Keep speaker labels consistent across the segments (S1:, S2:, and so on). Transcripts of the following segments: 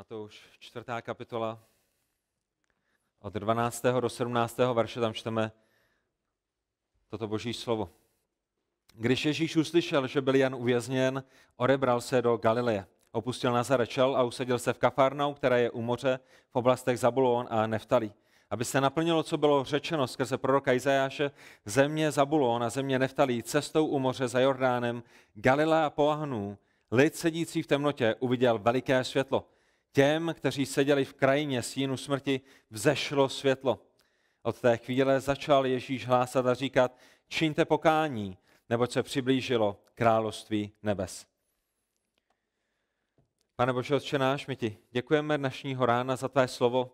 S1: Matouš čtvrtá kapitola od 12. do 17. verše tam čteme toto boží slovo. Když Ježíš uslyšel, že byl Jan uvězněn, odebral se do Galileje. Opustil Nazaret čel a usadil se v Kafarnou, která je u moře, v oblastech Zabulon a Neftalí. Aby se naplnilo, co bylo řečeno skrze proroka Izajáše, země Zabulon a země Neftalí cestou u moře za Jordánem, Galilea poahnů, lid sedící v temnotě uviděl veliké světlo. Těm, kteří seděli v krajině sínu smrti, vzešlo světlo. Od té chvíle začal Ježíš hlásat a říkat, čiňte pokání, nebo se přiblížilo království nebes. Pane Bože, Otče náš, my ti děkujeme dnešního rána za tvé slovo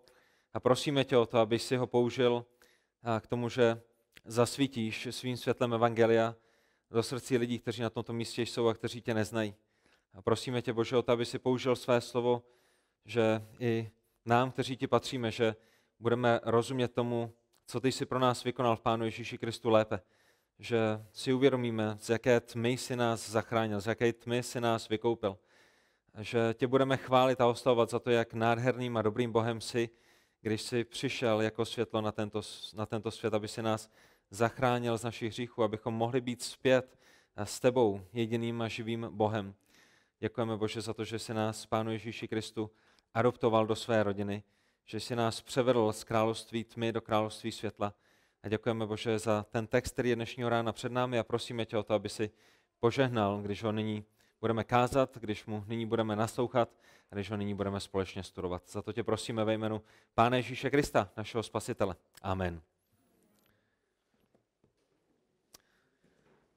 S1: a prosíme tě o to, aby si ho použil k tomu, že zasvítíš svým světlem Evangelia do srdcí lidí, kteří na tomto místě jsou a kteří tě neznají. A prosíme tě, Bože, o to, aby si použil své slovo že i nám, kteří ti patříme, že budeme rozumět tomu, co ty jsi pro nás vykonal v Pánu Ježíši Kristu lépe. Že si uvědomíme, z jaké tmy jsi nás zachránil, z jaké tmy jsi nás vykoupil. Že tě budeme chválit a oslavovat za to, jak nádherným a dobrým Bohem jsi, když jsi přišel jako světlo na tento, na tento svět, aby si nás zachránil z našich hříchů, abychom mohli být zpět s tebou, jediným a živým Bohem. Děkujeme Bože za to, že jsi nás, Pánu Ježíši Kristu, adoptoval do své rodiny, že jsi nás převedl z království tmy do království světla. A děkujeme Bože za ten text, který je dnešního rána před námi a prosíme tě o to, aby si požehnal, když ho nyní budeme kázat, když mu nyní budeme naslouchat a když ho nyní budeme společně studovat. Za to tě prosíme ve jménu Pána Ježíše Krista, našeho Spasitele. Amen.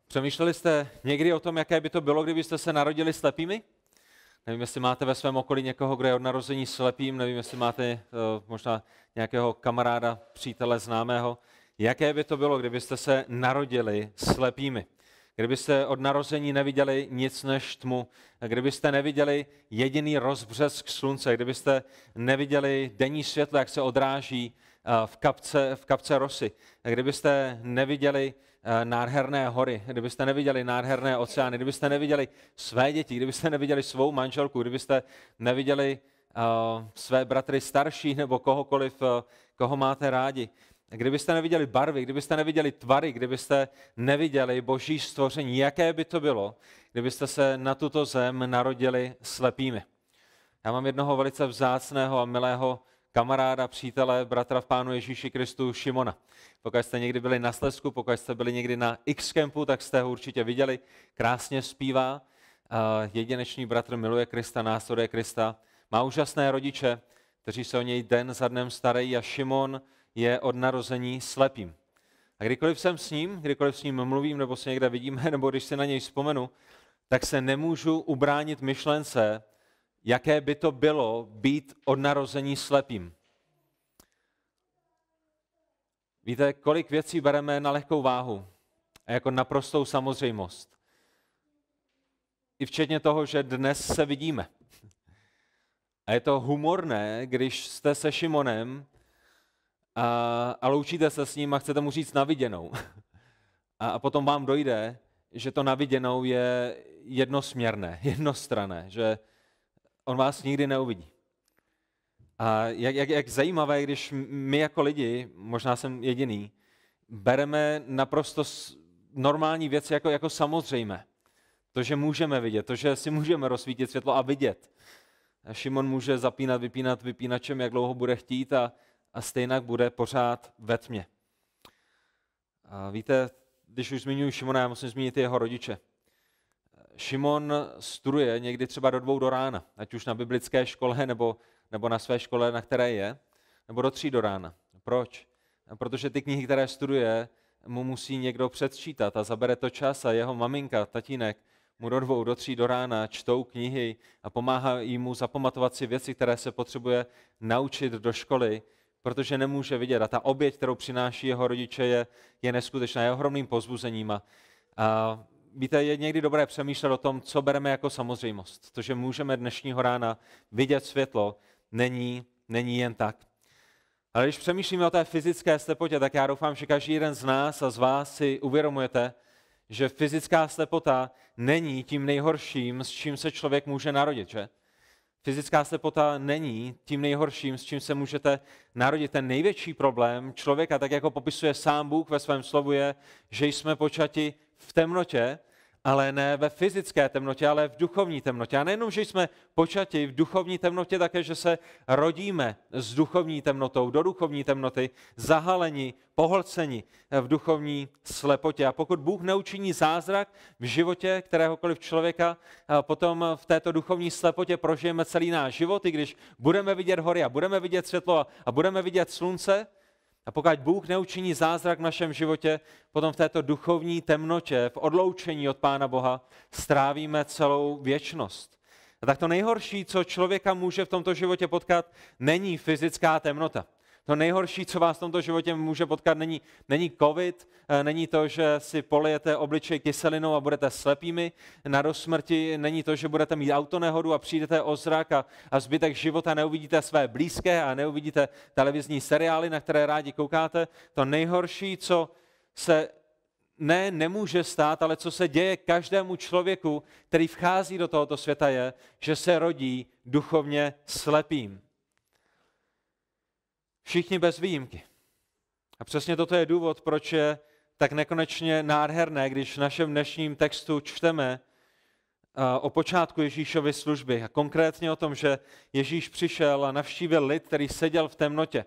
S1: Přemýšleli jste někdy o tom, jaké by to bylo, kdybyste se narodili slepými? Nevím, jestli máte ve svém okolí někoho, kdo je od narození slepým, nevím, jestli máte eh, možná nějakého kamaráda, přítele, známého. Jaké by to bylo, kdybyste se narodili slepými? Kdybyste od narození neviděli nic než tmu, kdybyste neviděli jediný rozbřesk slunce, kdybyste neviděli denní světlo, jak se odráží eh, v kapce, v kapce rosy, kdybyste neviděli Eh, nádherné hory, kdybyste neviděli nádherné oceány, kdybyste neviděli své děti, kdybyste neviděli svou manželku, kdybyste neviděli uh, své bratry starší nebo kohokoliv, uh, koho máte rádi, kdybyste neviděli barvy, kdybyste neviděli tvary, kdybyste neviděli boží stvoření, jaké by to bylo, kdybyste se na tuto zem narodili slepými. Já mám jednoho velice vzácného a milého kamaráda, přítele, bratra v Pánu Ježíši Kristu Šimona. Pokud jste někdy byli na Slesku, pokud jste byli někdy na X-Campu, tak jste ho určitě viděli. Krásně zpívá, jedinečný bratr miluje Krista, následuje Krista. Má úžasné rodiče, kteří se o něj den za dnem starají a Šimon je od narození slepým. A kdykoliv jsem s ním, kdykoliv s ním mluvím, nebo se někde vidíme, nebo když si na něj vzpomenu, tak se nemůžu ubránit myšlence, jaké by to bylo být od narození slepým. Víte, kolik věcí bereme na lehkou váhu a jako naprostou samozřejmost. I včetně toho, že dnes se vidíme. A je to humorné, když jste se Šimonem a, a loučíte se s ním a chcete mu říct naviděnou. A, a potom vám dojde, že to naviděnou je jednosměrné, jednostrané, že on vás nikdy neuvidí. A jak, jak, jak zajímavé, když my jako lidi, možná jsem jediný, bereme naprosto normální věci jako, jako samozřejmé. To, že můžeme vidět, to, že si můžeme rozsvítit světlo a vidět. A Šimon může zapínat, vypínat vypínačem, jak dlouho bude chtít a, a stejnak bude pořád ve tmě. A víte, když už zmiňuji Šimona, já musím zmínit i jeho rodiče. Šimon studuje někdy třeba do dvou do rána, ať už na biblické škole nebo, nebo na své škole, na které je, nebo do tří do rána. Proč? Protože ty knihy, které studuje, mu musí někdo předčítat a zabere to čas a jeho maminka, tatínek, mu do dvou, do tří do rána čtou knihy a pomáhají mu zapamatovat si věci, které se potřebuje naučit do školy, protože nemůže vidět. A ta oběť, kterou přináší jeho rodiče, je, je neskutečná, je ohromným pozbuzením. A, a víte, je někdy dobré přemýšlet o tom, co bereme jako samozřejmost. To, že můžeme dnešního rána vidět světlo, není, není jen tak. Ale když přemýšlíme o té fyzické slepotě, tak já doufám, že každý jeden z nás a z vás si uvědomujete, že fyzická slepota není tím nejhorším, s čím se člověk může narodit, že? Fyzická slepota není tím nejhorším, s čím se můžete narodit. Ten největší problém člověka, tak jako popisuje sám Bůh ve svém slovu, je, že jsme počati v temnotě, ale ne ve fyzické temnotě, ale v duchovní temnotě. A nejenom, že jsme počati v duchovní temnotě, také, že se rodíme s duchovní temnotou, do duchovní temnoty, zahalení, pohlcení v duchovní slepotě. A pokud Bůh neučiní zázrak v životě kteréhokoliv člověka, potom v této duchovní slepotě prožijeme celý náš život, i když budeme vidět hory a budeme vidět světlo a budeme vidět slunce, a pokud Bůh neučiní zázrak v našem životě, potom v této duchovní temnotě, v odloučení od Pána Boha, strávíme celou věčnost. A tak to nejhorší, co člověka může v tomto životě potkat, není fyzická temnota. To no nejhorší, co vás v tomto životě může potkat, není, není covid, eh, není to, že si polijete obličej kyselinou a budete slepými na rozsmrti, není to, že budete mít autonehodu a přijdete o zrak a, a zbytek života neuvidíte své blízké a neuvidíte televizní seriály, na které rádi koukáte. To nejhorší, co se ne, nemůže stát, ale co se děje každému člověku, který vchází do tohoto světa, je, že se rodí duchovně slepým. Všichni bez výjimky. A přesně toto je důvod, proč je tak nekonečně nádherné, když v našem dnešním textu čteme eh, o počátku Ježíšovy služby a konkrétně o tom, že Ježíš přišel a navštívil lid, který seděl v temnotě.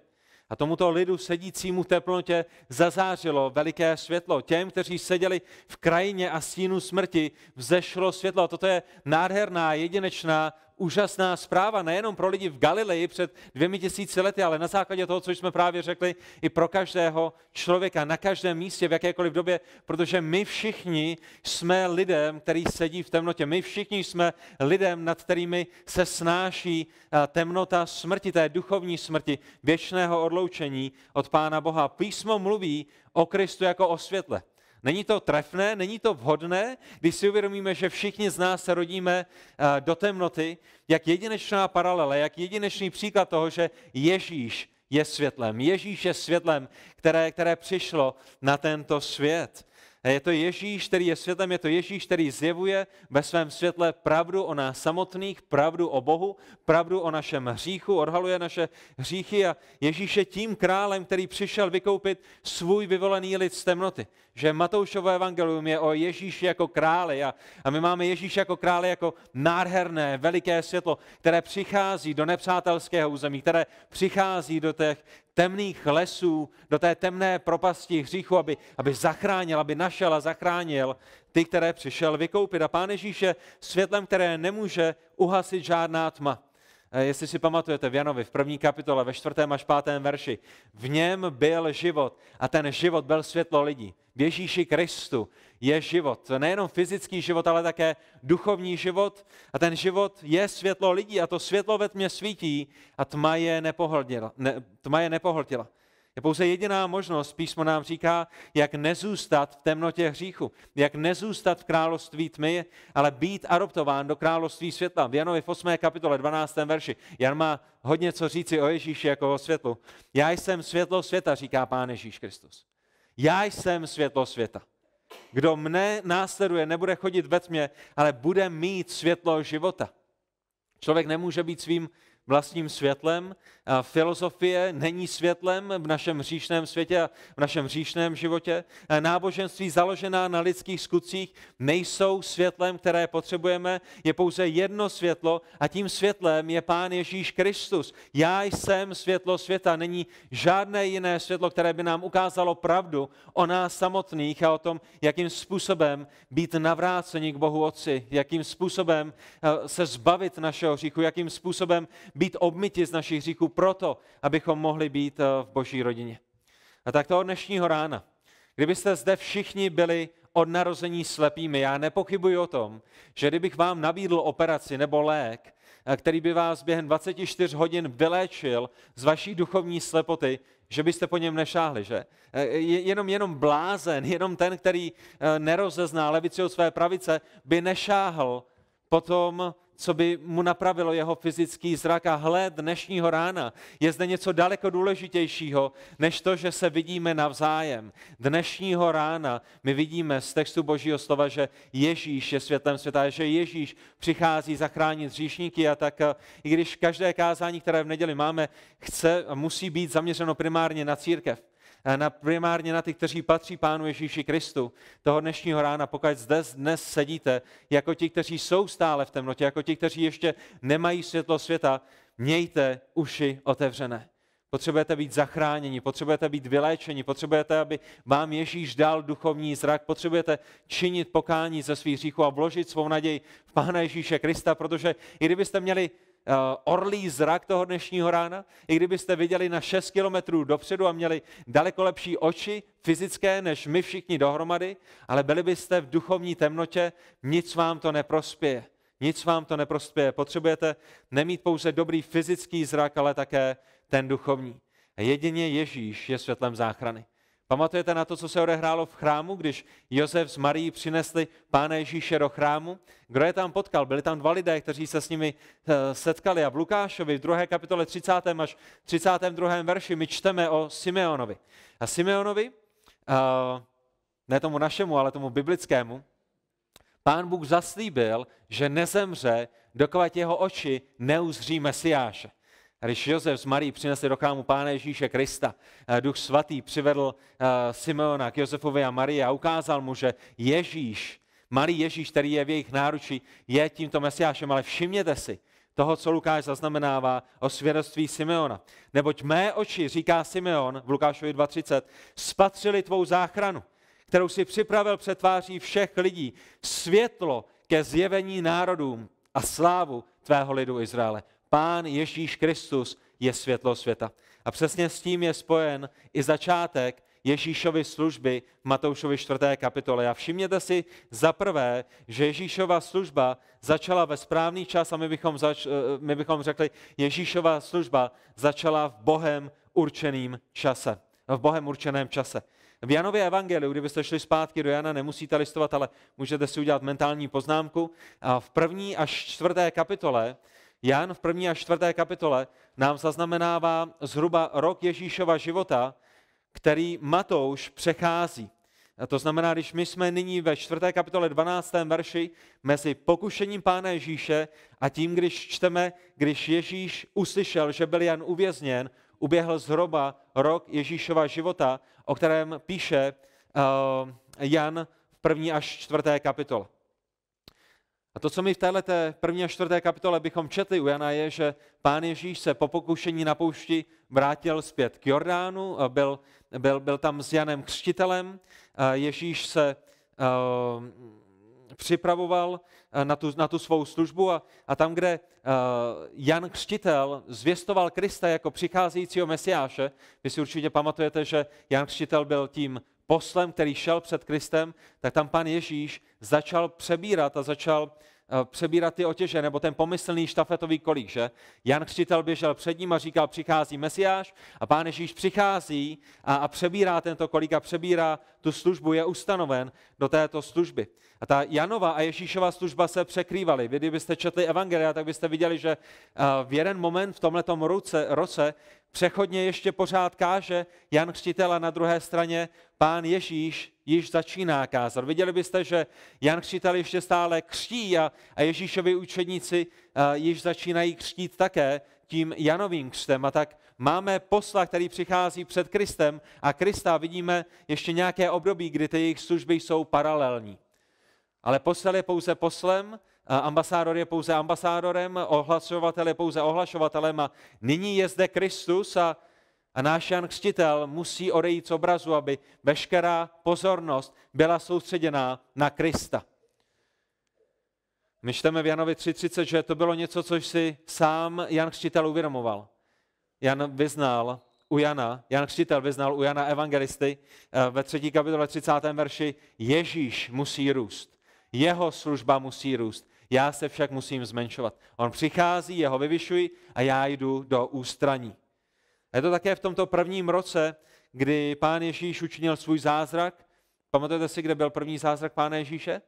S1: A tomuto lidu sedícímu v temnotě zazářilo veliké světlo. Těm, kteří seděli v krajině a stínu smrti, vzešlo světlo. Toto je nádherná, jedinečná úžasná zpráva nejenom pro lidi v Galileji před dvěmi tisíci lety, ale na základě toho, co jsme právě řekli, i pro každého člověka, na každém místě, v jakékoliv době, protože my všichni jsme lidem, který sedí v temnotě. My všichni jsme lidem, nad kterými se snáší eh, temnota smrti, té duchovní smrti, věčného odloučení od Pána Boha. Písmo mluví o Kristu jako o světle. Není to trefné, není to vhodné, když si uvědomíme, že všichni z nás se rodíme eh, do temnoty, jak jedinečná paralela, jak jedinečný příklad toho, že Ježíš je světlem. Ježíš je světlem, které, které přišlo na tento svět. Je to Ježíš, který je světlem, je to Ježíš, který zjevuje ve svém světle pravdu o nás samotných, pravdu o Bohu, pravdu o našem hříchu, odhaluje naše hříchy a Ježíš je tím králem, který přišel vykoupit svůj vyvolený lid z temnoty. Že Matoušovo evangelium je o Ježíši jako králi a, a my máme Ježíš jako krále jako nádherné, veliké světlo, které přichází do nepřátelského území, které přichází do těch temných lesů, do té temné propasti hříchu, aby, aby zachránil, aby našel a zachránil ty, které přišel vykoupit. A Pán Ježíš je světlem, které nemůže uhasit žádná tma. Eh, jestli si pamatujete v Janovi, v první kapitole, ve čtvrtém až pátém verši. V něm byl život a ten život byl světlo lidí. V Ježíši Kristu je život. Nejenom fyzický život, ale také duchovní život. A ten život je světlo lidí a to světlo ve tmě svítí a tma je nepohltila. Ne, tma je nepohltila. Je pouze jediná možnost, písmo nám říká, jak nezůstat v temnotě hříchu, jak nezůstat v království tmy, ale být adoptován do království světla. V Janovi v 8. kapitole 12. verši. Jan má hodně co říci o Ježíši jako o světlu. Já jsem světlo světa, říká Pán Ježíš Kristus. Já jsem světlo světa. Kdo mne následuje, nebude chodit ve tmě, ale bude mít světlo života. Člověk nemůže být svým vlastním světlem. A filozofie není světlem v našem hříšném světě a v našem hříšném životě. A náboženství založená na lidských skutcích nejsou světlem, které potřebujeme. Je pouze jedno světlo a tím světlem je Pán Ježíš Kristus. Já jsem světlo světa. Není žádné jiné světlo, které by nám ukázalo pravdu o nás samotných a o tom, jakým způsobem být navráceni k Bohu Otci, jakým způsobem eh, se zbavit našeho hříchu, jakým způsobem být obmyti z našich hříchů proto, abychom mohli být eh, v boží rodině. A tak toho dnešního rána, kdybyste zde všichni byli od narození slepými, já nepochybuji o tom, že kdybych vám nabídl operaci nebo lék, eh, který by vás během 24 hodin vyléčil z vaší duchovní slepoty, že byste po něm nešáhli, že? Eh, jenom, jenom blázen, jenom ten, který nerozezná levici od své pravice, by nešáhl potom co by mu napravilo jeho fyzický zrak. A hle, dnešního rána je zde něco daleko důležitějšího, než to, že se vidíme navzájem. Dnešního rána my vidíme z textu Božího slova, že Ježíš je světlem světa, že Ježíš přichází zachránit říšníky. A tak i když každé kázání, které v neděli máme, chce a musí být zaměřeno primárně na církev, Eh, na, primárně na ty, kteří patří Pánu Ježíši Kristu toho dnešního rána, pokud zde dnes sedíte, jako ti, kteří jsou stále v temnotě, jako ti, kteří ještě nemají světlo světa, mějte uši otevřené. Potřebujete být zachráněni, potřebujete být vyléčeni, potřebujete, aby vám Ježíš dal duchovní zrak, potřebujete činit pokání ze svých říchů a vložit svou naději v Pána Ježíše Krista, protože i kdybyste měli Eh, Orlí zrak toho dnešního rána, i kdybyste viděli na 6 kilometrů dopředu a měli daleko lepší oči fyzické než my všichni dohromady, ale byli byste v duchovní temnotě, nic vám to neprospěje. Nic vám to neprospěje. Potřebujete nemít pouze dobrý fyzický zrak, ale také ten duchovní. Jedině Ježíš je světlem záchrany. Pamatujete na to, co se odehrálo v chrámu, když Josef s Marí přinesli Pána Ježíše do chrámu? Kdo je tam potkal? Byli tam dva lidé, kteří se s nimi eh, setkali. A v Lukášovi v 2. kapitole 30. až 32. verši my čteme o Simeonovi. A Simeonovi, eh, ne tomu našemu, ale tomu biblickému, pán Bůh zaslíbil, že nezemře, dokovat jeho oči neuzří Mesiáše když Josef s Marí přinesli do chrámu Pána Ježíše Krista, eh, Duch Svatý přivedl eh, Simeona k Josefovi a Marii a ukázal mu, že Ježíš, malý Ježíš, který je v jejich náručí, je tímto mesiášem, ale všimněte si, toho, co Lukáš zaznamenává o svědectví Simeona. Neboť mé oči, říká Simeon v Lukášovi 2.30, spatřili tvou záchranu, kterou si připravil před tváří všech lidí, světlo ke zjevení národům a slávu tvého lidu Izraele. Pán Ježíš Kristus je světlo světa. A přesně s tím je spojen i začátek Ježíšovy služby v Matoušovi 4. kapitole. A všimněte si za prvé, že Ježíšova služba začala ve správný čas a my bychom, zač, eh, my bychom řekli, Ježíšova služba začala v Bohem určeným čase. V Bohem určeném čase. V Janově evangeliu, kdybyste šli zpátky do Jana, nemusíte listovat, ale můžete si udělat mentální poznámku. A v první až čtvrté kapitole Jan v první a čtvrté kapitole nám zaznamenává zhruba rok Ježíšova života, který Matouš přechází. A to znamená, když my jsme nyní ve čtvrté kapitole 12. verši mezi pokušením Pána Ježíše a tím, když čteme, když Ježíš uslyšel, že byl Jan uvězněn, uběhl zhruba rok Ježíšova života, o kterém píše eh, Jan v první až čtvrté kapitole. A to, co my v této první a čtvrté kapitole bychom četli u Jana, je, že pán Ježíš se po pokušení na poušti vrátil zpět k Jordánu, byl, byl, byl tam s Janem Křtitelem, Ježíš se připravoval na tu, na tu svou službu a, a tam, kde uh, Jan Křtitel zvěstoval Krista jako přicházejícího mesiáše, vy si určitě pamatujete, že Jan Křtitel byl tím poslem, který šel před Kristem, tak tam pan Ježíš začal přebírat a začal eh, přebírat ty otěže, nebo ten pomyslný štafetový kolík, že? Jan Křtitel běžel před ním a říkal, přichází Mesiáš a pán Ježíš přichází a, a přebírá tento kolík a přebírá tu službu, je ustanoven do této služby. A ta Janova a Ježíšova služba se překrývaly. Vy, kdybyste četli Evangelia, tak byste viděli, že eh, v jeden moment v tomhletom roce, roce přechodně ještě pořád káže Jan Křtitel a na druhé straně pán Ježíš již začíná kázat. Viděli byste, že Jan Křtitel ještě stále křtí a, a Ježíšovi učedníci a, již začínají křtít také tím Janovým křtem. A tak máme posla, který přichází před Kristem a Krista vidíme ještě nějaké období, kdy ty jejich služby jsou paralelní. Ale posel je pouze poslem ambasádor je pouze ambasádorem, ohlašovatel je pouze ohlašovatelem a nyní je zde Kristus a, a náš Jan Křtitel musí odejít z obrazu, aby veškerá pozornost byla soustředěná na Krista. My čteme v Janovi 3.30, že to bylo něco, což si sám Jan Křtitel uvědomoval. Jan vyznal u Jana, Jan Křtitel vyznal u Jana Evangelisty eh, ve 3. kapitole 30. verši, Ježíš musí růst, jeho služba musí růst, já se však musím zmenšovat. On přichází, jeho vyvyšuji a já jdu do ústraní. A je to také v tomto prvním roce, kdy pán Ježíš učinil svůj zázrak. Pamatujete si, kde byl první zázrak pána Ježíše?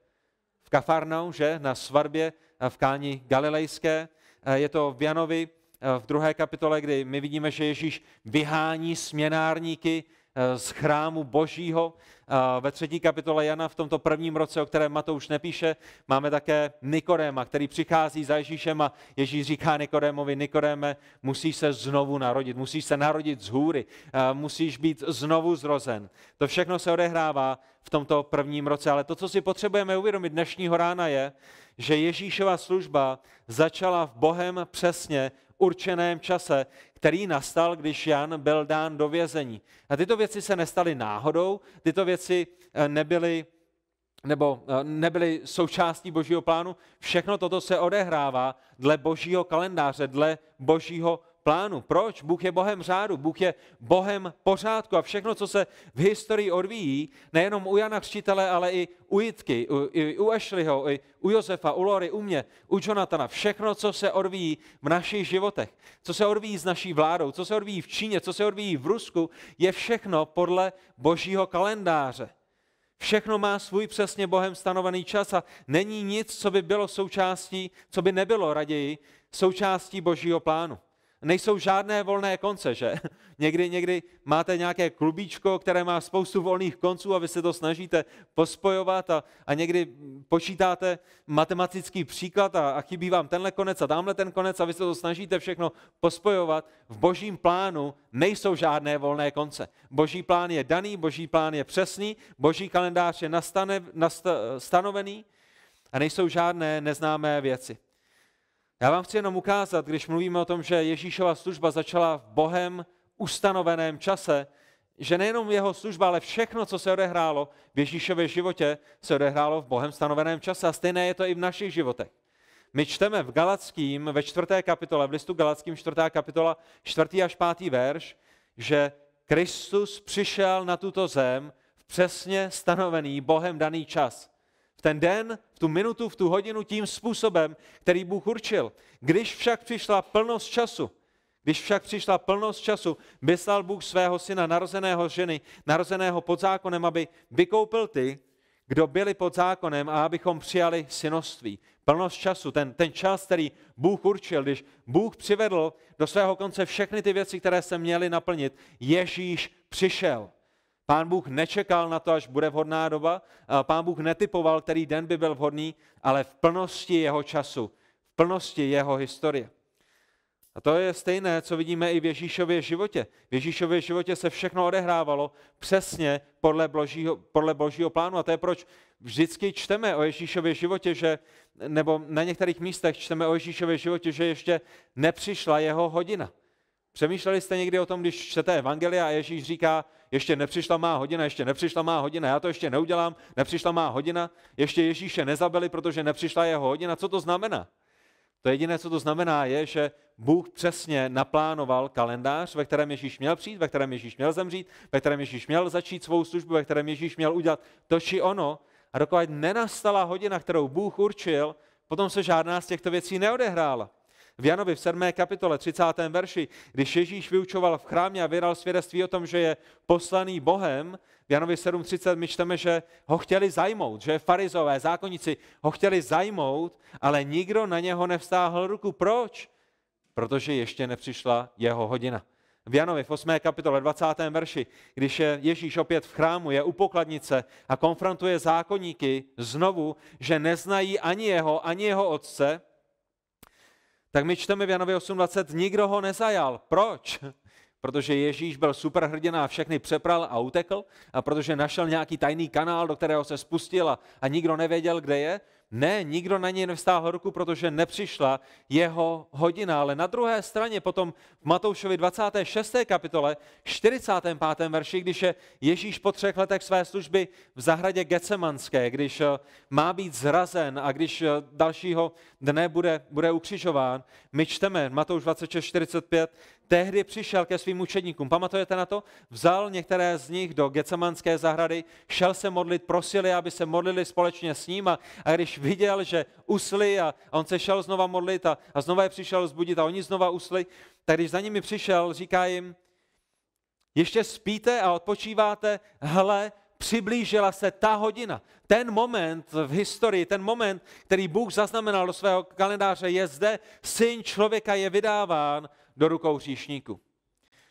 S1: V Kafarnou, že? Na svatbě v Káni Galilejské. Eh, je to v Janovi eh, v druhé kapitole, kdy my vidíme, že Ježíš vyhání směnárníky Eh, z chrámu božího. Eh, ve třetí kapitole Jana v tomto prvním roce, o kterém Matouš nepíše, máme také Nikodéma, který přichází za Ježíšem a Ježíš říká Nikodémovi, Nikodéme, musíš se znovu narodit, musíš se narodit z hůry, eh, musíš být znovu zrozen. To všechno se odehrává v tomto prvním roce, ale to, co si potřebujeme uvědomit dnešního rána je, že Ježíšova služba začala v Bohem přesně určeném čase, který nastal, když Jan byl dán do vězení. A tyto věci se nestaly náhodou, tyto věci eh, nebyly nebo eh, nebyly součástí božího plánu. Všechno toto se odehrává dle božího kalendáře, dle božího plánu. Proč? Bůh je Bohem řádu, Bůh je Bohem pořádku a všechno, co se v historii odvíjí, nejenom u Jana Křtitele, ale i u Jitky, u, i u Ashleyho, i u Josefa, u Lory, u mě, u Jonatana, všechno, co se odvíjí v našich životech, co se odvíjí s naší vládou, co se odvíjí v Číně, co se odvíjí v Rusku, je všechno podle božího kalendáře. Všechno má svůj přesně Bohem stanovený čas a není nic, co by bylo součástí, co by nebylo raději součástí Božího plánu nejsou žádné volné konce, že? Někdy, někdy máte nějaké klubíčko, které má spoustu volných konců a vy se to snažíte pospojovat a, a někdy počítáte matematický příklad a, a chybí vám tenhle konec a tamhle ten konec a vy se to snažíte všechno pospojovat. V božím plánu nejsou žádné volné konce. Boží plán je daný, boží plán je přesný, boží kalendář je nastane, nast, stanovený a nejsou žádné neznámé věci. Já vám chci jenom ukázat, když mluvíme o tom, že Ježíšova služba začala v Bohem ustanoveném čase, že nejenom jeho služba, ale všechno, co se odehrálo v Ježíšově životě, se odehrálo v Bohem stanoveném čase a stejné je to i v našich životech. My čteme v Galackým, ve čtvrté kapitole, v listu Galackým, čtvrtá kapitola, čtvrtý až pátý verš, že Kristus přišel na tuto zem v přesně stanovený Bohem daný čas ten den, v tu minutu, v tu hodinu tím způsobem, který Bůh určil. Když však přišla plnost času, když však přišla plnost času, vyslal Bůh svého syna, narozeného ženy, narozeného pod zákonem, aby vykoupil ty, kdo byli pod zákonem a abychom přijali synoství. Plnost času, ten, ten čas, který Bůh určil, když Bůh přivedl do svého konce všechny ty věci, které se měly naplnit, Ježíš přišel. Pán Bůh nečekal na to, až bude vhodná doba, eh, pán Bůh netypoval, který den by byl vhodný, ale v plnosti jeho času, v plnosti jeho historie. A to je stejné, co vidíme i v Ježíšově životě. V Ježíšově životě se všechno odehrávalo přesně podle božího, podle božího plánu. A to je proč vždycky čteme o Ježíšově životě, že, nebo na některých místech čteme o Ježíšově životě, že ještě nepřišla jeho hodina. Přemýšleli jste někdy o tom, když čtete Evangelia a Ježíš říká, ještě nepřišla má hodina, ještě nepřišla má hodina, já to ještě neudělám, nepřišla má hodina, ještě Ježíše nezabili, protože nepřišla jeho hodina. Co to znamená? To jediné, co to znamená, je, že Bůh přesně naplánoval kalendář, ve kterém Ježíš měl přijít, ve kterém Ježíš měl zemřít, ve kterém Ježíš měl začít svou službu, ve kterém Ježíš měl udělat to či ono. A dokud nenastala hodina, kterou Bůh určil, potom se žádná z těchto věcí neodehrála v Janovi v 7. kapitole 30. verši, když Ježíš vyučoval v chrámě a vydal svědectví o tom, že je poslaný Bohem, v Janovi 7.30 my čteme, že ho chtěli zajmout, že farizové, zákonníci ho chtěli zajmout, ale nikdo na něho nevstáhl ruku. Proč? Protože ještě nepřišla jeho hodina. V Janovi v 8. kapitole 20. verši, když je Ježíš opět v chrámu, je u pokladnice a konfrontuje zákonníky znovu, že neznají ani jeho, ani jeho otce, tak my čteme v Janově 8.20, nikdo ho nezajal. Proč? Protože Ježíš byl superhrdina a všechny přepral a utekl a protože našel nějaký tajný kanál, do kterého se spustil a, a nikdo nevěděl, kde je, ne, nikdo na něj nevstáhl ruku, protože nepřišla jeho hodina. Ale na druhé straně potom v Matoušovi 26. kapitole 45. verši, když je Ježíš po třech letech své služby v zahradě Gecemanské, když eh, má být zrazen a když eh, dalšího dne bude, bude ukřižován, my čteme Matouš 26, 45, tehdy přišel ke svým učedníkům. Pamatujete na to? Vzal některé z nich do Gecemanské zahrady, šel se modlit, prosili, aby se modlili společně s ním a, a když viděl, že usli a, a on se šel znova modlit a, a znova je přišel zbudit a oni znova usli, tak když za nimi přišel, říká jim, ještě spíte a odpočíváte, hle, přiblížila se ta hodina. Ten moment v historii, ten moment, který Bůh zaznamenal do svého kalendáře, je zde, syn člověka je vydáván do rukou hříšníku.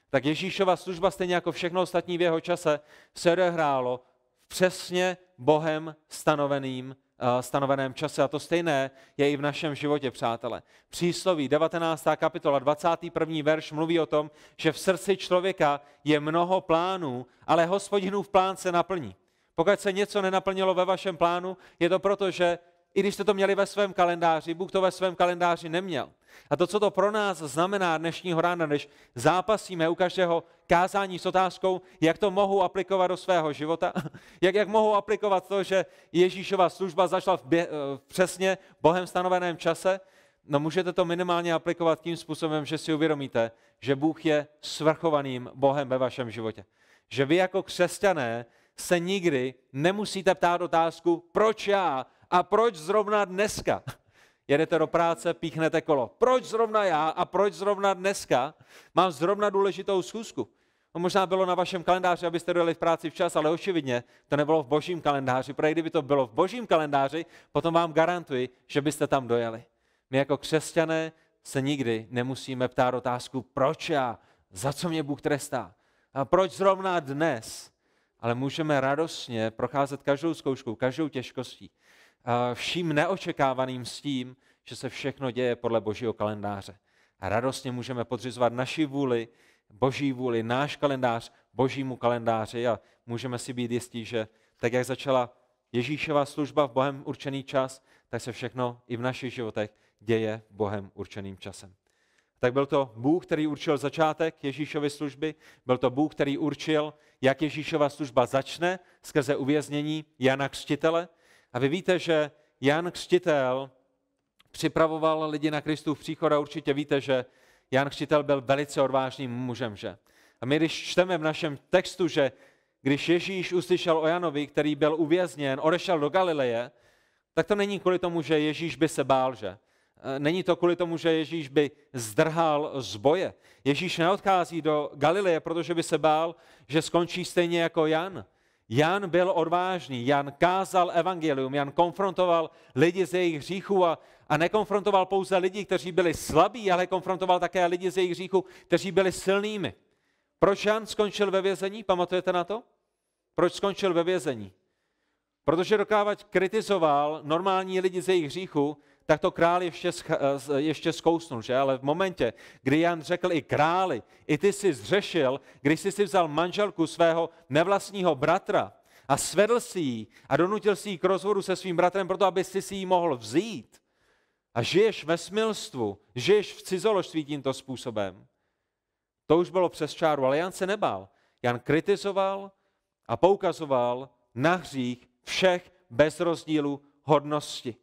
S1: Tak Ježíšova služba, stejně jako všechno ostatní v jeho čase, se odehrálo v přesně Bohem stanoveným, eh, stanoveném čase. A to stejné je i v našem životě, přátelé. Přísloví 19. kapitola 21. verš mluví o tom, že v srdci člověka je mnoho plánů, ale hospodinův plán se naplní. Pokud se něco nenaplnilo ve vašem plánu, je to proto, že i když jste to měli ve svém kalendáři, Bůh to ve svém kalendáři neměl. A to, co to pro nás znamená dnešního rána, než zápasíme u každého kázání s otázkou, jak to mohu aplikovat do svého života, jak, jak mohu aplikovat to, že Ježíšova služba začala v, bě, eh, v přesně Bohem stanoveném čase, no můžete to minimálně aplikovat tím způsobem, že si uvědomíte, že Bůh je svrchovaným Bohem ve vašem životě. Že vy jako křesťané se nikdy nemusíte ptát otázku, proč já a proč zrovna dneska? Jedete do práce, píchnete kolo. Proč zrovna já a proč zrovna dneska mám zrovna důležitou schůzku? No možná bylo na vašem kalendáři, abyste dojeli v práci včas, ale očividně to nebylo v božím kalendáři, protože kdyby to bylo v božím kalendáři, potom vám garantuji, že byste tam dojeli. My jako křesťané se nikdy nemusíme ptát otázku, proč já, za co mě Bůh trestá, a proč zrovna dnes, ale můžeme radostně procházet každou zkouškou, každou těžkostí, Eh, vším neočekávaným s tím, že se všechno děje podle božího kalendáře. A radostně můžeme podřizovat naši vůli, boží vůli, náš kalendář, božímu kalendáři a můžeme si být jistí, že tak, jak začala Ježíšova služba v Bohem určený čas, tak se všechno i v našich životech děje Bohem určeným časem. Tak byl to Bůh, který určil začátek Ježíšovy služby, byl to Bůh, který určil, jak Ježíšova služba začne skrze uvěznění Jana Křtitele, a vy víte, že Jan Křtitel připravoval lidi na Kristův příchod a určitě víte, že Jan Křtitel byl velice odvážným mužem, že? A my když čteme v našem textu, že když Ježíš uslyšel o Janovi, který byl uvězněn, odešel do Galileje, tak to není kvůli tomu, že Ježíš by se bál, že? E, není to kvůli tomu, že Ježíš by zdrhal z boje. Ježíš neodchází do Galileje, protože by se bál, že skončí stejně jako Jan. Jan byl odvážný, Jan kázal evangelium, Jan konfrontoval lidi z jejich hříchů a, a nekonfrontoval pouze lidi, kteří byli slabí, ale konfrontoval také lidi z jejich hříchů, kteří byli silnými. Proč Jan skončil ve vězení? Pamatujete na to? Proč skončil ve vězení? Protože dokávat kritizoval normální lidi z jejich hříchu, tak to král ještě, eh, ještě zkousnul, že? Ale v momentě, kdy Jan řekl i králi, i ty jsi zřešil, když jsi si vzal manželku svého nevlastního bratra a svedl si ji a donutil si ji k rozvodu se svým bratrem, proto aby si si ji mohl vzít. A žiješ ve smilstvu, žiješ v cizoložství tímto způsobem. To už bylo přes čáru, ale Jan se nebál. Jan kritizoval a poukazoval na hřích všech bez rozdílu hodnosti.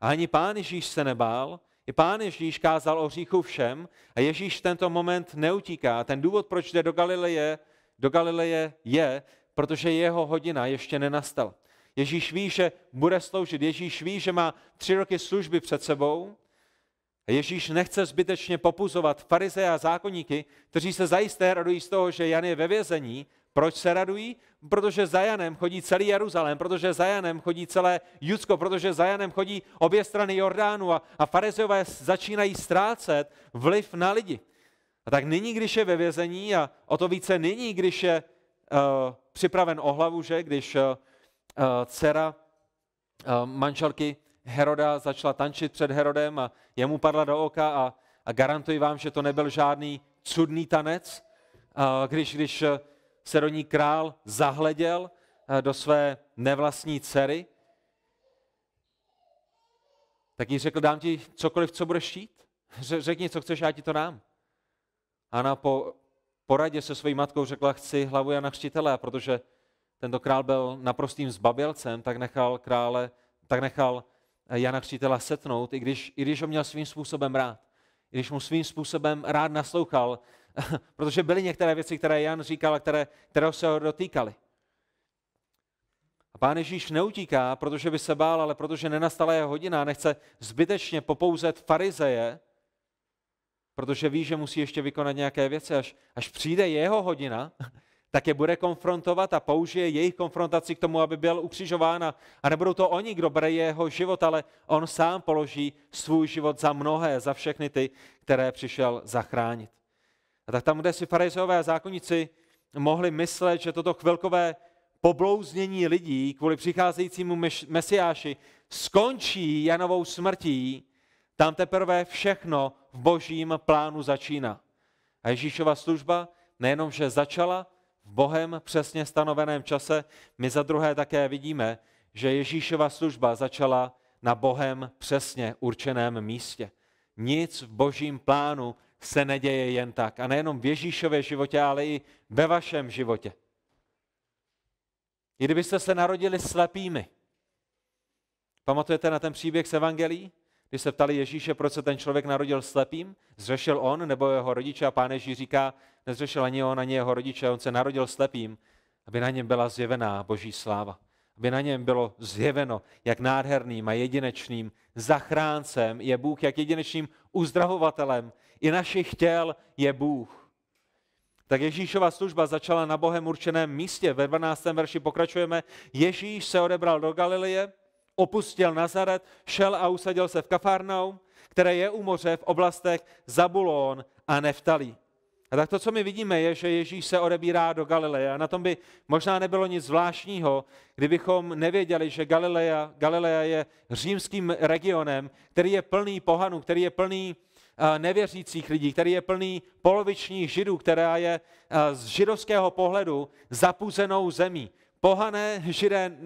S1: A ani pán Ježíš se nebál, i pán Ježíš kázal o hříchu všem a Ježíš v tento moment neutíká. Ten důvod, proč jde do Galileje, do Galileje je, protože jeho hodina ještě nenastala. Ježíš ví, že bude sloužit. Ježíš ví, že má tři roky služby před sebou. A Ježíš nechce zbytečně popuzovat farizeje a zákonníky, kteří se zajisté radují z toho, že Jan je ve vězení proč se radují? Protože za Janem chodí celý Jeruzalém, protože za Janem chodí celé Judsko, protože za Janem chodí obě strany Jordánu a, a farizové začínají ztrácet vliv na lidi. A tak nyní, když je ve vězení a o to více nyní, když je uh, připraven o hlavu, že? když uh, dcera uh, manželky Heroda začala tančit před Herodem a jemu padla do oka a, a garantuji vám, že to nebyl žádný cudný tanec, uh, když, když ní král zahleděl eh, do své nevlastní dcery, tak jí řekl, dám ti cokoliv, co budeš šít. Řekni, co chceš, já ti to dám. A na po poradě se svojí matkou řekla, chci hlavu Jana Chřtitele, protože tento král byl naprostým zbabělcem, tak nechal krále, tak nechal eh, Jana Chřtitela setnout, i když, i když ho měl svým způsobem rád. I když mu svým způsobem rád naslouchal, protože byly některé věci, které Jan říkal a které, které se ho dotýkaly. A pán Ježíš neutíká, protože by se bál, ale protože nenastala jeho hodina a nechce zbytečně popouzet farizeje, protože ví, že musí ještě vykonat nějaké věci. Až, až přijde jeho hodina, tak je bude konfrontovat a použije jejich konfrontaci k tomu, aby byl ukřižován. A nebudou to oni, kdo bere jeho život, ale on sám položí svůj život za mnohé, za všechny ty, které přišel zachránit. A tak tam, kde si farizeové a zákonníci mohli myslet, že toto chvilkové poblouznění lidí kvůli přicházejícímu mesiáši skončí Janovou smrtí, tam teprve všechno v božím plánu začíná. A Ježíšova služba nejenom, že začala v Bohem přesně stanoveném čase, my za druhé také vidíme, že Ježíšova služba začala na Bohem přesně určeném místě. Nic v božím plánu se neděje jen tak. A nejenom v Ježíšově životě, ale i ve vašem životě. I kdybyste se narodili slepými. Pamatujete na ten příběh z Evangelií? Když se ptali Ježíše, proč se ten člověk narodil slepým, zřešil on nebo jeho rodiče a pán Ježíš říká, nezřešil ani on, ani jeho rodiče, on se narodil slepým, aby na něm byla zjevená boží sláva. Aby na něm bylo zjeveno, jak nádherným a jedinečným zachráncem je Bůh, jak jedinečným uzdravovatelem i našich těl je Bůh. Tak Ježíšova služba začala na Bohem určeném místě. Ve 12. verši pokračujeme. Ježíš se odebral do Galileje, opustil Nazaret, šel a usadil se v Kafárnau, které je u moře v oblastech Zabulón a Neftalí. A tak to, co my vidíme, je, že Ježíš se odebírá do Galileje. A na tom by možná nebylo nic zvláštního, kdybychom nevěděli, že Galilea, Galilea je římským regionem, který je plný pohanů, který je plný Eh, nevěřících lidí, který je plný polovičních židů, která je eh, z židovského pohledu zapuzenou zemí. Pohané židé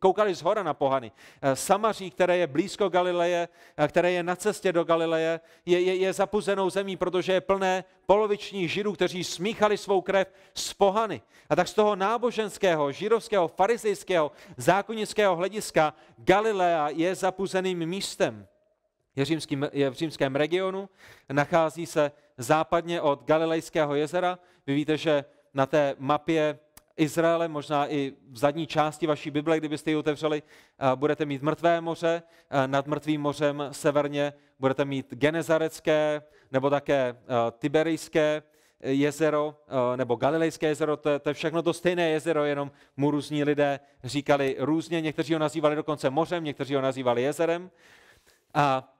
S1: koukali z hora na pohany. Eh, Samaří, které je blízko Galileje, které je na cestě do Galileje, je, je, je zapuzenou zemí, protože je plné polovičních židů, kteří smíchali svou krev s pohany. A tak z toho náboženského, židovského, farizejského, zákonického hlediska Galilea je zapuzeným místem je, římským, je v římském regionu, nachází se západně od Galilejského jezera. Vy víte, že na té mapě Izraele, možná i v zadní části vaší Bible, kdybyste ji otevřeli, budete mít mrtvé moře, nad mrtvým mořem severně budete mít Genezarecké nebo také Tiberijské jezero nebo Galilejské jezero, to je, to je všechno to stejné jezero, jenom mu různí lidé říkali různě, někteří ho nazývali dokonce mořem, někteří ho nazývali jezerem. A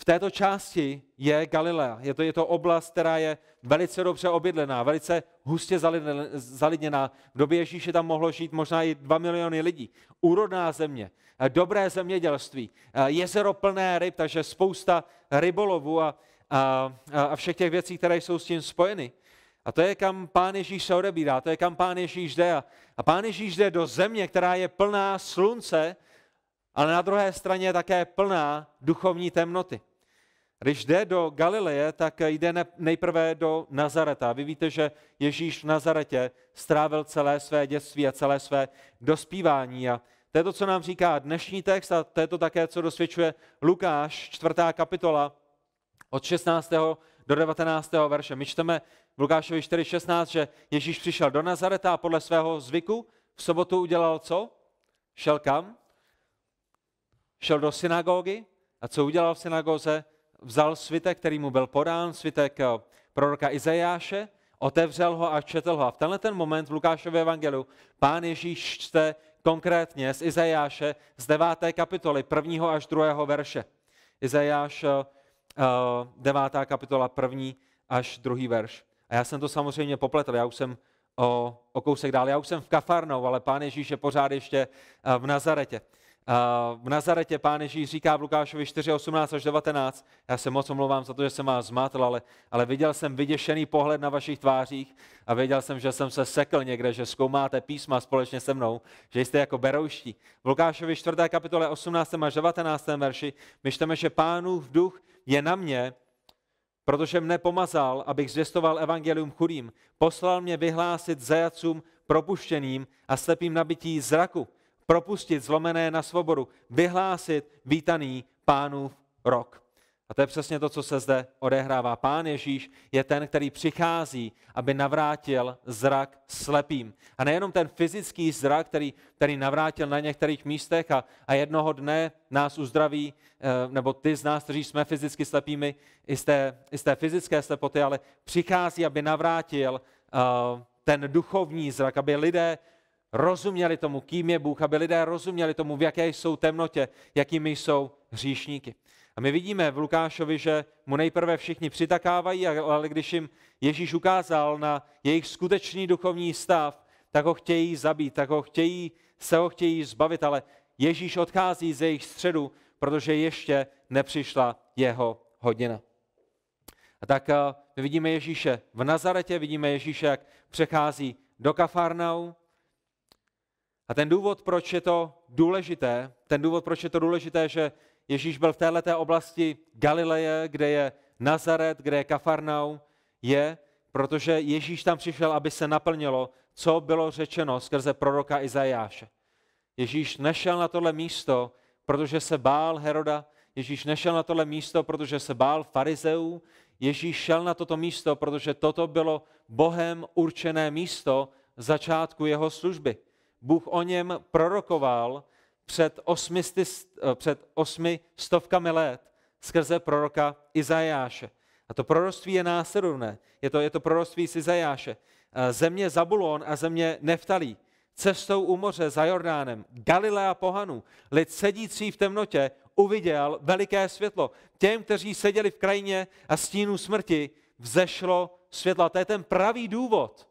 S1: v této části je Galilea. Je to, je to oblast, která je velice dobře obydlená, velice hustě zalidněná. V době Ježíše tam mohlo žít možná i dva miliony lidí. Úrodná země, eh, dobré zemědělství, eh, jezero plné ryb, takže spousta rybolovu a, a, a všech těch věcí, které jsou s tím spojeny. A to je, kam pán Ježíš se odebírá, to je, kam pán Ježíš jde. A, a pán Ježíš jde do země, která je plná slunce, ale na druhé straně je také plná duchovní temnoty. Když jde do Galileje, tak jde nejprve do Nazareta. Vy víte, že Ježíš v Nazaretě strávil celé své dětství a celé své dospívání. A to je to, co nám říká dnešní text a to je to také, co dosvědčuje Lukáš, čtvrtá kapitola, od 16. do 19. verše. My čteme v Lukášovi 4.16, že Ježíš přišel do Nazareta a podle svého zvyku v sobotu udělal co? Šel kam? Šel do synagogy. A co udělal v synagoze? vzal svitek, který mu byl podán, svitek eh, proroka Izajáše, otevřel ho a četl ho. A v tenhle ten moment v Lukášově evangeliu pán Ježíš čte konkrétně z Izajáše z 9. kapitoly 1. až 2. verše. Izajáš 9. Eh, eh, kapitola 1. až 2. verš. A já jsem to samozřejmě popletl, já už jsem o, o kousek dál. Já už jsem v Kafarnou, ale pán Ježíš je pořád ještě v Nazaretě v Nazaretě pán Ježíš říká v Lukášovi 4, 18 až 19, já se moc omlouvám za to, že jsem vás zmátl, ale, ale viděl jsem vyděšený pohled na vašich tvářích a věděl jsem, že jsem se sekl někde, že zkoumáte písma společně se mnou, že jste jako berouští. V Lukášovi 4. kapitole 18. až 19. verši my že pánův duch je na mě, protože mne pomazal, abych zvěstoval evangelium chudým. Poslal mě vyhlásit zajacům propuštěným a slepým nabití zraku, propustit zlomené na svobodu, vyhlásit vítaný pánův rok. A to je přesně to, co se zde odehrává. Pán Ježíš je ten, který přichází, aby navrátil zrak slepým. A nejenom ten fyzický zrak, který, který navrátil na některých místech a, a jednoho dne nás uzdraví, eh, nebo ty z nás, kteří jsme fyzicky slepými, i z té, i z té fyzické slepoty, ale přichází, aby navrátil eh, ten duchovní zrak, aby lidé rozuměli tomu, kým je Bůh, aby lidé rozuměli tomu, v jaké jsou temnotě, jakými jsou hříšníky. A my vidíme v Lukášovi, že mu nejprve všichni přitakávají, ale když jim Ježíš ukázal na jejich skutečný duchovní stav, tak ho chtějí zabít, tak ho chtějí, se ho chtějí zbavit, ale Ježíš odchází ze jejich středu, protože ještě nepřišla jeho hodina. A tak eh, my vidíme Ježíše v Nazaretě, vidíme Ježíše, jak přechází do Kafarnau, a ten důvod, proč je to důležité, ten důvod, proč je to důležité, že Ježíš byl v této oblasti Galileje, kde je Nazaret, kde je Kafarnau, je, protože Ježíš tam přišel, aby se naplnilo, co bylo řečeno skrze proroka Izajáše. Ježíš nešel na tohle místo, protože se bál Heroda, Ježíš nešel na tohle místo, protože se bál farizeů, Ježíš šel na toto místo, protože toto bylo Bohem určené místo začátku jeho služby. Bůh o něm prorokoval před osmi, eh, před osmi stovkami let skrze proroka Izajáše. A to proroctví je následovné. Je to, je to proroctví z Izajáše. Eh, země Zabulon a země Neftalí. Cestou u moře za Jordánem, Galilea pohanu. lid sedící v temnotě, uviděl veliké světlo. Těm, kteří seděli v krajině a stínu smrti, vzešlo A To je ten pravý důvod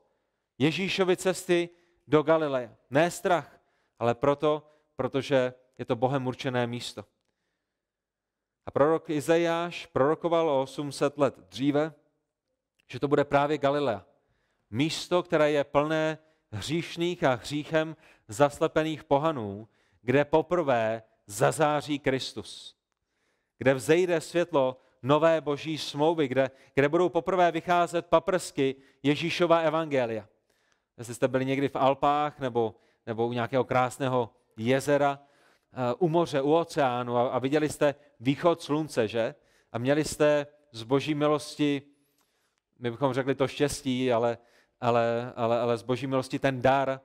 S1: Ježíšovy cesty do Galileje. Ne strach, ale proto, protože je to Bohem určené místo. A prorok Izajáš prorokoval o 800 let dříve, že to bude právě Galilea. Místo, které je plné hříšných a hříchem zaslepených pohanů, kde poprvé zazáří Kristus, kde vzejde světlo nové boží smlouvy, kde, kde budou poprvé vycházet paprsky Ježíšova evangelia jestli jste byli někdy v Alpách nebo, nebo u nějakého krásného jezera, eh, u moře, u oceánu a, a viděli jste východ slunce, že? A měli jste z boží milosti, my bychom řekli to štěstí, ale, ale, ale, ale z boží milosti ten dar,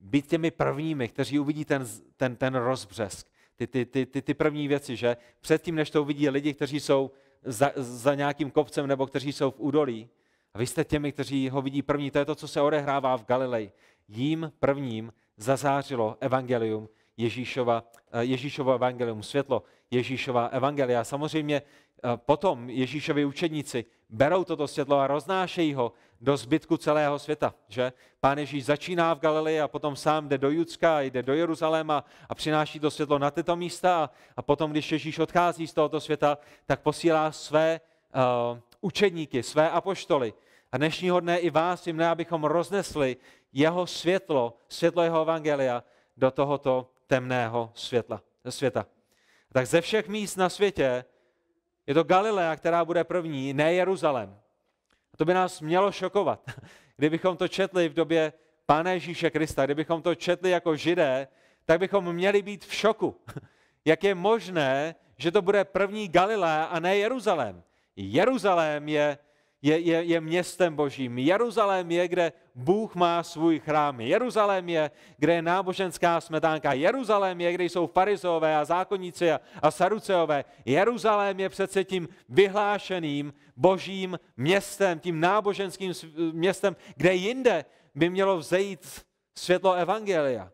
S1: být těmi prvními, kteří uvidí ten, ten, ten rozbřesk, ty, ty, ty, ty, ty první věci, že? Předtím, než to uvidí lidi, kteří jsou za, za nějakým kopcem nebo kteří jsou v údolí, a vy jste těmi, kteří ho vidí první. To je to, co se odehrává v Galileji. Jím prvním zazářilo evangelium Ježíšova, eh, Ježíšova evangelium, světlo Ježíšova evangelia. Samozřejmě eh, potom Ježíšovi učedníci berou toto světlo a roznášejí ho do zbytku celého světa. Že? Pán Ježíš začíná v Galileji a potom sám jde do Judska, jde do Jeruzaléma a přináší to světlo na tyto místa a potom, když Ježíš odchází z tohoto světa, tak posílá své uh, učedníky, své apoštoly. A dnešního dne i vás, jim ne, abychom roznesli jeho světlo, světlo jeho evangelia do tohoto temného světla, světa. Tak ze všech míst na světě je to Galilea, která bude první, ne Jeruzalém. A to by nás mělo šokovat, kdybychom to četli v době Pána Ježíše Krista, kdybychom to četli jako židé, tak bychom měli být v šoku. Jak je možné, že to bude první Galilea a ne Jeruzalém? Jeruzalém je, je, je, je městem božím. Jeruzalém je, kde Bůh má svůj chrám. Jeruzalém je, kde je náboženská smetánka. Jeruzalém je, kde jsou farizové a zákonníci a, a saruceové. Jeruzalém je přece tím vyhlášeným božím městem, tím náboženským městem, kde jinde by mělo vzejít světlo evangelia.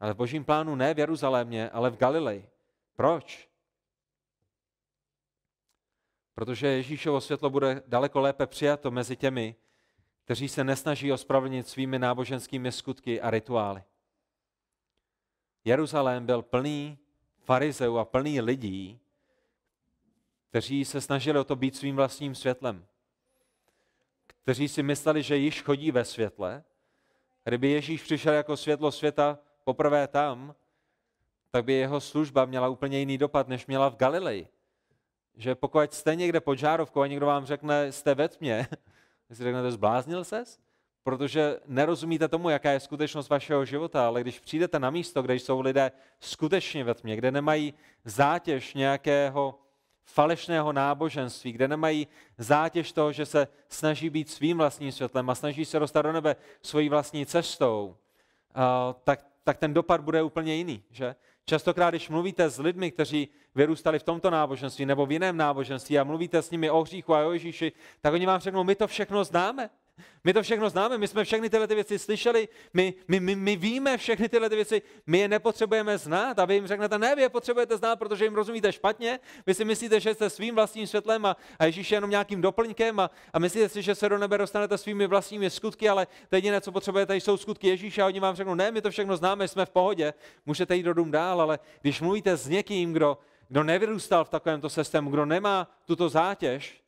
S1: Ale v božím plánu ne v Jeruzalémě, ale v Galileji. Proč? protože Ježíšovo světlo bude daleko lépe přijato mezi těmi, kteří se nesnaží ospravedlnit svými náboženskými skutky a rituály. Jeruzalém byl plný farizeů a plný lidí, kteří se snažili o to být svým vlastním světlem, kteří si mysleli, že již chodí ve světle. Kdyby Ježíš přišel jako světlo světa poprvé tam, tak by jeho služba měla úplně jiný dopad, než měla v Galileji. Že pokud jste někde pod žárovkou a někdo vám řekne, jste ve tmě, tak si řeknete, zbláznil ses? Protože nerozumíte tomu, jaká je skutečnost vašeho života, ale když přijdete na místo, kde jsou lidé skutečně ve tmě, kde nemají zátěž nějakého falešného náboženství, kde nemají zátěž toho, že se snaží být svým vlastním světlem a snaží se dostat do nebe svojí vlastní cestou, eh, tak, tak ten dopad bude úplně jiný. Že? Častokrát, když mluvíte s lidmi, kteří vyrůstali v tomto náboženství nebo v jiném náboženství a mluvíte s nimi o hříchu a o Ježíši, tak oni vám řeknou, my to všechno známe. My to všechno známe, my jsme všechny tyhle ty věci slyšeli, my, my, my, my víme všechny tyhle ty věci, my je nepotřebujeme znát a vy jim řeknete, ne, vy je potřebujete znát, protože jim rozumíte špatně, vy si myslíte, že jste svým vlastním světlem a, a Ježíš je jenom nějakým doplňkem a, a myslíte si, že se do nebe dostanete svými vlastními skutky, ale to jediné, co potřebujete, jsou skutky Ježíše a oni vám řeknou, ne, my to všechno známe, jsme v pohodě, můžete jít do dům dál, ale když mluvíte s někým, kdo, kdo nevyrůstal v takovémto systému, kdo nemá tuto zátěž,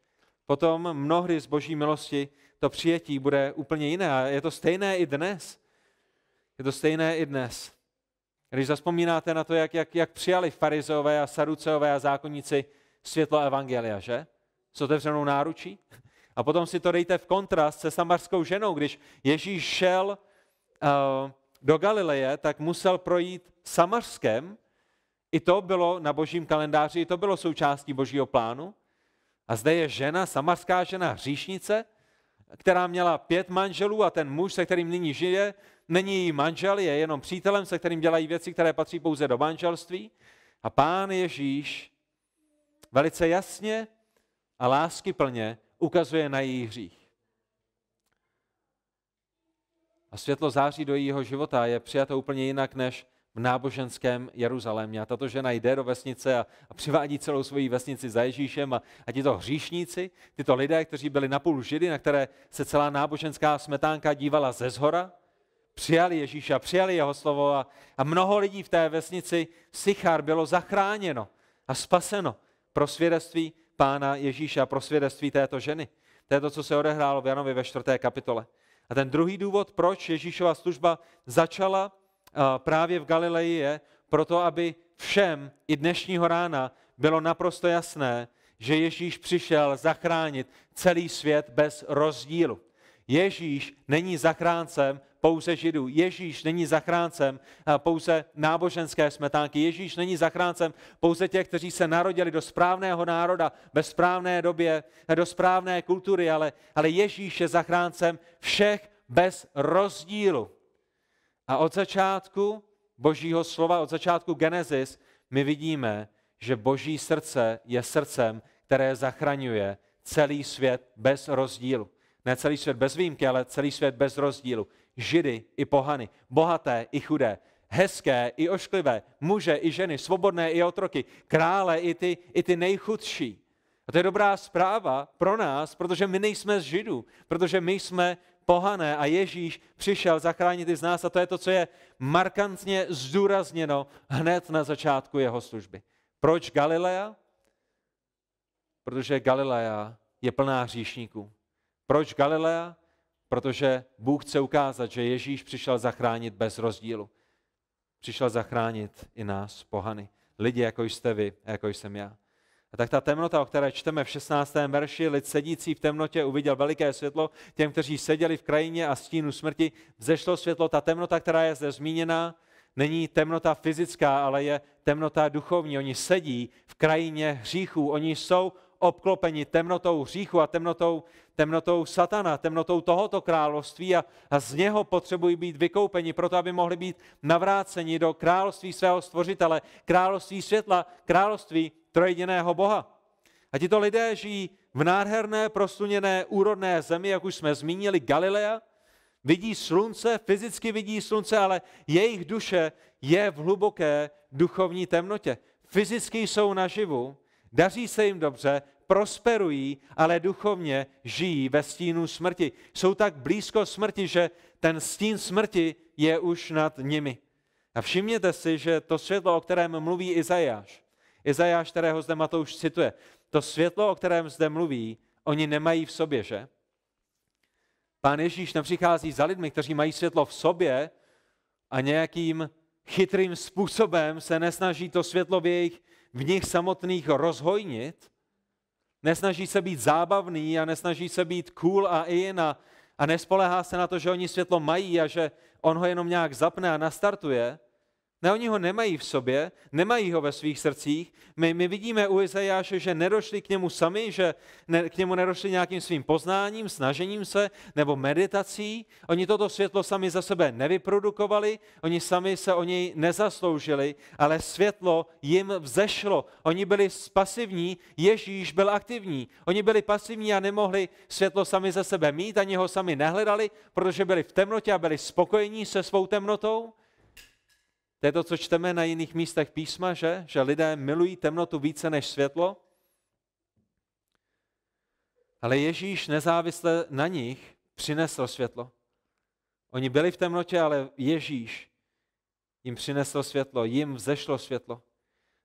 S1: potom mnohdy z boží milosti to přijetí bude úplně jiné. A je to stejné i dnes. Je to stejné i dnes. Když zaspomínáte na to, jak, jak, jak přijali farizeové a saruceové a zákonníci světlo evangelia, že? S otevřenou náručí. A potom si to dejte v kontrast se samarskou ženou. Když Ježíš šel uh, do Galileje, tak musel projít samarskem. I to bylo na božím kalendáři, i to bylo součástí božího plánu. A zde je žena, samarská žena, hříšnice, která měla pět manželů a ten muž, se kterým nyní žije, není její manžel, je jenom přítelem, se kterým dělají věci, které patří pouze do manželství. A pán Ježíš velice jasně a láskyplně ukazuje na její hřích. A světlo září do jejího života je přijato úplně jinak, než v náboženském Jeruzalémě. A tato žena jde do vesnice a, a přivádí celou svoji vesnici za Ježíšem a, a tito hříšníci, tyto lidé, kteří byli napůl židy, na které se celá náboženská smetánka dívala ze zhora, přijali Ježíša, přijali jeho slovo a, a mnoho lidí v té vesnici Sichar bylo zachráněno a spaseno pro svědectví pána Ježíša, pro svědectví této ženy. To je to, co se odehrálo v Janovi ve čtvrté kapitole. A ten druhý důvod, proč Ježíšova služba začala právě v Galileji je, proto aby všem i dnešního rána bylo naprosto jasné, že Ježíš přišel zachránit celý svět bez rozdílu. Ježíš není zachráncem pouze Židů. Ježíš není zachráncem eh, pouze náboženské smetánky. Ježíš není zachráncem pouze těch, kteří se narodili do správného národa, ve správné době, eh, do správné kultury, ale, ale Ježíš je zachráncem všech bez rozdílu. A od začátku božího slova, od začátku Genesis, my vidíme, že boží srdce je srdcem, které zachraňuje celý svět bez rozdílu. Ne celý svět bez výjimky, ale celý svět bez rozdílu. Židy i pohany, bohaté i chudé, hezké i ošklivé, muže i ženy, svobodné i otroky, krále i ty, i ty nejchudší. A to je dobrá zpráva pro nás, protože my nejsme z Židů, protože my jsme pohané a Ježíš přišel zachránit i z nás a to je to, co je markantně zdůrazněno hned na začátku jeho služby. Proč Galilea? Protože Galilea je plná hříšníků. Proč Galilea? Protože Bůh chce ukázat, že Ježíš přišel zachránit bez rozdílu. Přišel zachránit i nás, pohany. Lidi, jako jste vy, jako jsem já. A tak ta temnota, o které čteme v 16. verši, lid sedící v temnotě uviděl veliké světlo, těm, kteří seděli v krajině a stínu smrti, vzešlo světlo. Ta temnota, která je zde zmíněna, není temnota fyzická, ale je temnota duchovní. Oni sedí v krajině hříchů, oni jsou obklopeni temnotou hříchu a temnotou, temnotou satana, temnotou tohoto království a, a z něho potřebují být vykoupeni, proto aby mohli být navráceni do království svého stvořitele, království světla, království, trojediného Boha. A tito lidé žijí v nádherné, prostuněné, úrodné zemi, jak už jsme zmínili, Galilea. Vidí slunce, fyzicky vidí slunce, ale jejich duše je v hluboké duchovní temnotě. Fyzicky jsou naživu, daří se jim dobře, prosperují, ale duchovně žijí ve stínu smrti. Jsou tak blízko smrti, že ten stín smrti je už nad nimi. A všimněte si, že to světlo, o kterém mluví Izajáš, Izajáš, kterého zde Matouš cituje. To světlo, o kterém zde mluví, oni nemají v sobě, že? Pán Ježíš nepřichází za lidmi, kteří mají světlo v sobě a nějakým chytrým způsobem se nesnaží to světlo v, jejich, v nich samotných rozhojnit, nesnaží se být zábavný a nesnaží se být cool a in a, a nespolehá se na to, že oni světlo mají a že on ho jenom nějak zapne a nastartuje, ne, oni ho nemají v sobě, nemají ho ve svých srdcích. My, my vidíme u Izajáše, že nedošli k němu sami, že ne, k němu nedošli nějakým svým poznáním, snažením se nebo meditací. Oni toto světlo sami za sebe nevyprodukovali, oni sami se o něj nezasloužili, ale světlo jim vzešlo. Oni byli pasivní, Ježíš byl aktivní. Oni byli pasivní a nemohli světlo sami za sebe mít, ani ho sami nehledali, protože byli v temnotě a byli spokojení se svou temnotou. To je to, co čteme na jiných místech písma, že? Že lidé milují temnotu více než světlo. Ale Ježíš nezávisle na nich přinesl světlo. Oni byli v temnotě, ale Ježíš jim přinesl světlo, jim vzešlo světlo.